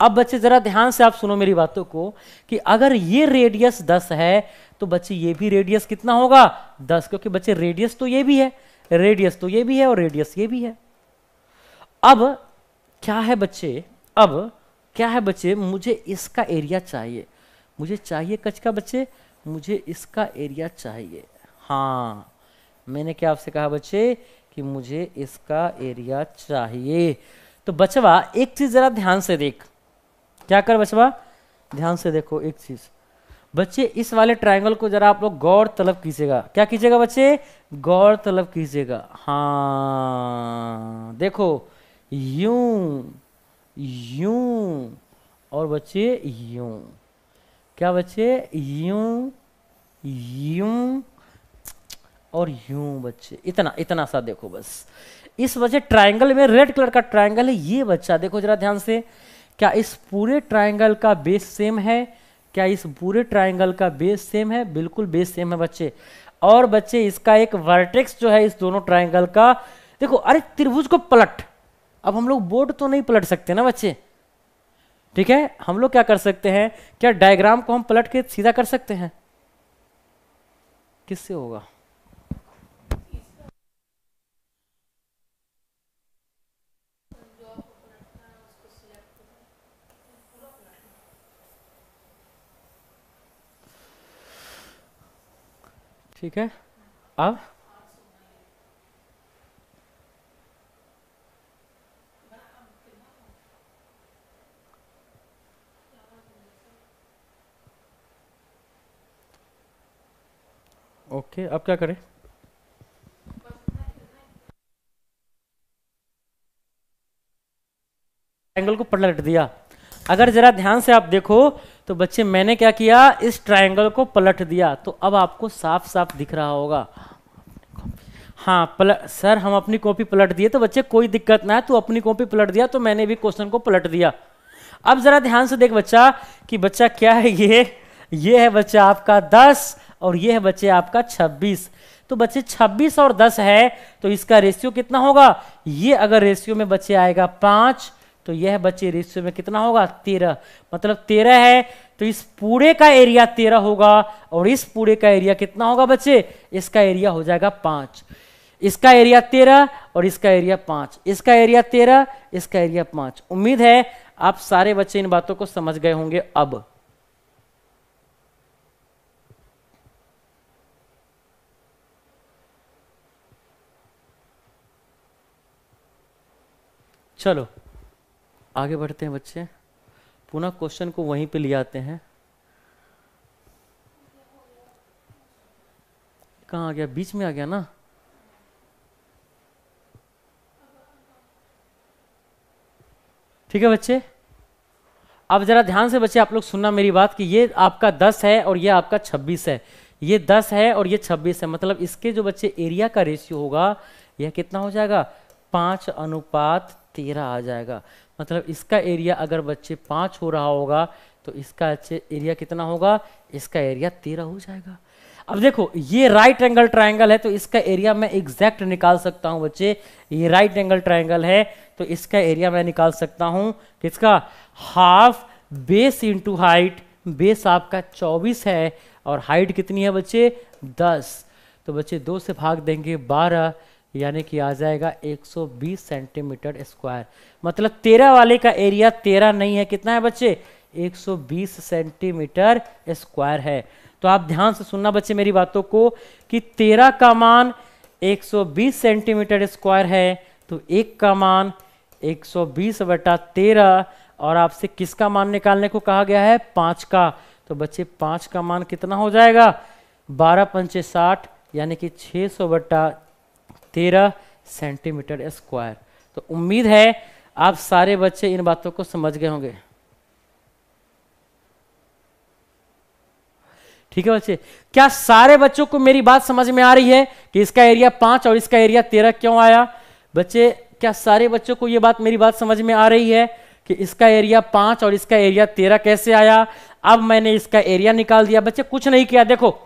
अब बच्चे ज़रा ध्यान से आप सुनो मेरी बातों को कि अगर ये रेडियस दस है तो बच्चे ये भी रेडियस कितना होगा दस क्योंकि बच्चे रेडियस तो ये भी है रेडियस तो ये भी है और रेडियस ये भी है अब क्या है बच्चे अब क्या है बच्चे मुझे इसका एरिया चाहिए मुझे चाहिए कच का बच्चे मुझे इसका एरिया चाहिए हाँ मैंने क्या आपसे कहा बच्चे कि मुझे इसका एरिया चाहिए तो बचवा एक चीज़ ज़रा ध्यान से देख क्या कर बचवा ध्यान से देखो एक चीज बच्चे इस वाले ट्रायंगल को जरा आप लोग गौर तलब कीजिएगा क्या कीजिएगा बच्चे गौर तलब कीजिएगा हाँ देखो यू यू और बच्चे यू क्या बच्चे यू यू और यू बच्चे इतना इतना सा देखो बस इस बच्चे ट्रायंगल में रेड कलर का ट्रायंगल है ये बच्चा देखो जरा ध्यान से क्या इस पूरे ट्राइंगल का बेस सेम है क्या इस पूरे ट्राइंगल का बेस सेम है बिल्कुल बेस सेम है बच्चे और बच्चे इसका एक वर्टेक्स जो है इस दोनों ट्राइंगल का देखो अरे त्रिभुज को पलट अब हम लोग बोर्ड तो नहीं पलट सकते ना बच्चे ठीक है हम लोग क्या कर सकते हैं क्या डायग्राम को हम पलट के सीधा कर सकते हैं किससे होगा ठीक है अब ओके अब क्या करें एंगल को पलट दिया अगर जरा ध्यान से आप देखो तो बच्चे मैंने क्या किया इस ट्रायंगल को पलट दिया तो अब आपको साफ साफ दिख रहा होगा हाँ पल सर हम अपनी कॉपी पलट दिए तो बच्चे कोई दिक्कत ना है तू अपनी कॉपी पलट दिया तो मैंने भी क्वेश्चन को पलट दिया अब जरा ध्यान से देख बच्चा कि बच्चा क्या है ये ये है बच्चा आपका दस और ये है बच्चे आपका छब्बीस तो बच्चे 26 और 10 है तो इसका रेशियो कितना होगा ये अगर रेशियो में बच्चे आएगा पांच तो यह बच्चे रेशियो में कितना होगा तेरह मतलब तेरह है तो इस पूरे का एरिया तेरह होगा और इस पूरे का एरिया कितना होगा बच्चे इसका एरिया हो जाएगा पांच इसका एरिया तेरह और इसका एरिया पांच इसका एरिया तेरह इसका एरिया पांच उम्मीद है आप सारे बच्चे इन बातों को समझ गए होंगे अब चलो आगे बढ़ते हैं बच्चे पुनः क्वेश्चन को वहीं पे ले आते हैं कहाँ आ गया बीच में आ गया ना ठीक है बच्चे अब जरा ध्यान से बच्चे आप लोग सुनना मेरी बात कि ये आपका दस है और ये आपका छब्बीस है ये दस है और ये छब्बीस है मतलब इसके जो बच्चे एरिया का रेशियो होगा यह कितना हो जाएगा पांच अनुपात तेरह आ जाएगा मतलब इसका एरिया अगर बच्चे पाँच हो रहा होगा तो इसका एरिया कितना होगा इसका एरिया तेरह हो जाएगा अब देखो ये राइट एंगल ट्रायंगल है तो इसका एरिया मैं एग्जैक्ट निकाल सकता हूं बच्चे ये राइट एंगल ट्रायंगल है तो इसका एरिया मैं निकाल सकता हूं किसका half base into height base आपका 24 है और हाइट कितनी है बच्चे 10 तो बच्चे दो से भाग देंगे 12 यानी कि आ जाएगा 120 सेंटीमीटर स्क्वायर मतलब तेरह वाले का एरिया तेरह नहीं है कितना है बच्चे 120 सेंटीमीटर स्क्वायर है तो आप ध्यान से सुनना बच्चे मेरी बातों को कि तेरह का मान 120 सेंटीमीटर स्क्वायर है तो एक का मान 120 सौ बटा तेरह और आपसे किसका मान निकालने को कहा गया है पाँच का तो बच्चे पाँच का मान कितना हो जाएगा बारह पंचे साठ यानी कि 600 सौ बटा तेरह सेंटीमीटर स्क्वायर तो उम्मीद है आप सारे बच्चे इन बातों को समझ गए होंगे ठीक है बच्चे क्या सारे बच्चों को मेरी बात समझ में आ रही है कि इसका एरिया पांच और इसका एरिया तेरह क्यों आया बच्चे क्या सारे बच्चों को यह बात मेरी बात समझ में आ रही है कि इसका एरिया पांच और इसका एरिया तेरह कैसे आया अब मैंने इसका एरिया निकाल दिया बच्चे कुछ नहीं किया देखो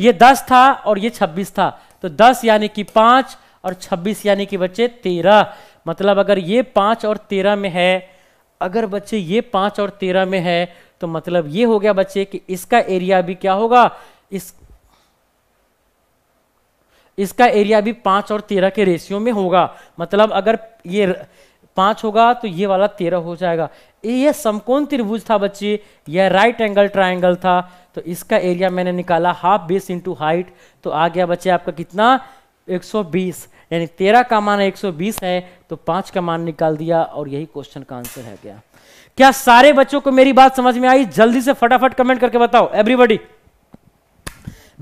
ये दस था और ये छब्बीस था तो दस यानी कि पांच और 26 यानी कि बच्चे 13 मतलब अगर ये पाँच और तेरह में है अगर बच्चे ये पाँच और तेरह में है तो मतलब ये हो गया बच्चे कि इसका एरिया भी क्या होगा इस इसका एरिया भी पाँच और तेरह के रेशियो में होगा मतलब अगर ये पाँच होगा तो ये वाला तेरह हो जाएगा ये समकोण त्रिभुज था बच्चे यह राइट एंगल ट्राइंगल था तो इसका एरिया मैंने निकाला हाफ बेस इंटू हाइट तो आ गया बच्चे आपका कितना 120 यानी 13 का मान 120 है तो 5 का मान निकाल दिया और यही क्वेश्चन का आंसर है क्या क्या सारे बच्चों को मेरी बात समझ में आई जल्दी से फटाफट कमेंट करके बताओ एवरीबडी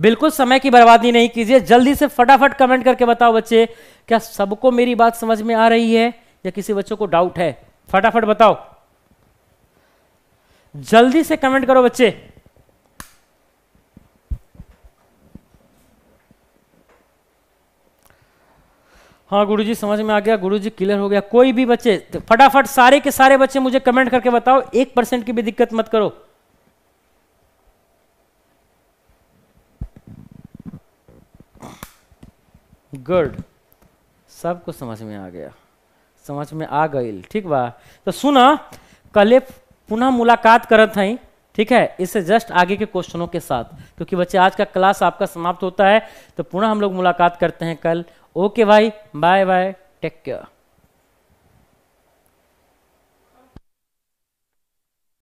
बिल्कुल समय की बर्बादी नहीं कीजिए जल्दी से फटाफट कमेंट करके बताओ बच्चे क्या सबको मेरी बात समझ में आ रही है या किसी बच्चों को डाउट है फटाफट बताओ जल्दी से कमेंट करो बच्चे हाँ जी समझ में आ गया गुरु जी क्लियर हो गया कोई भी बच्चे फटाफट सारे के सारे बच्चे मुझे कमेंट करके बताओ एक परसेंट की भी दिक्कत मत करो गुड सबको समझ में आ गया समझ में आ गई ठीक बा तो सुना कल पुनः मुलाकात करत हैं ठीक है इससे जस्ट आगे के क्वेश्चनों के साथ क्योंकि बच्चे आज का क्लास आपका समाप्त होता है तो पुनः हम लोग मुलाकात करते हैं कल ओके भाई बाय बाय टेक केयर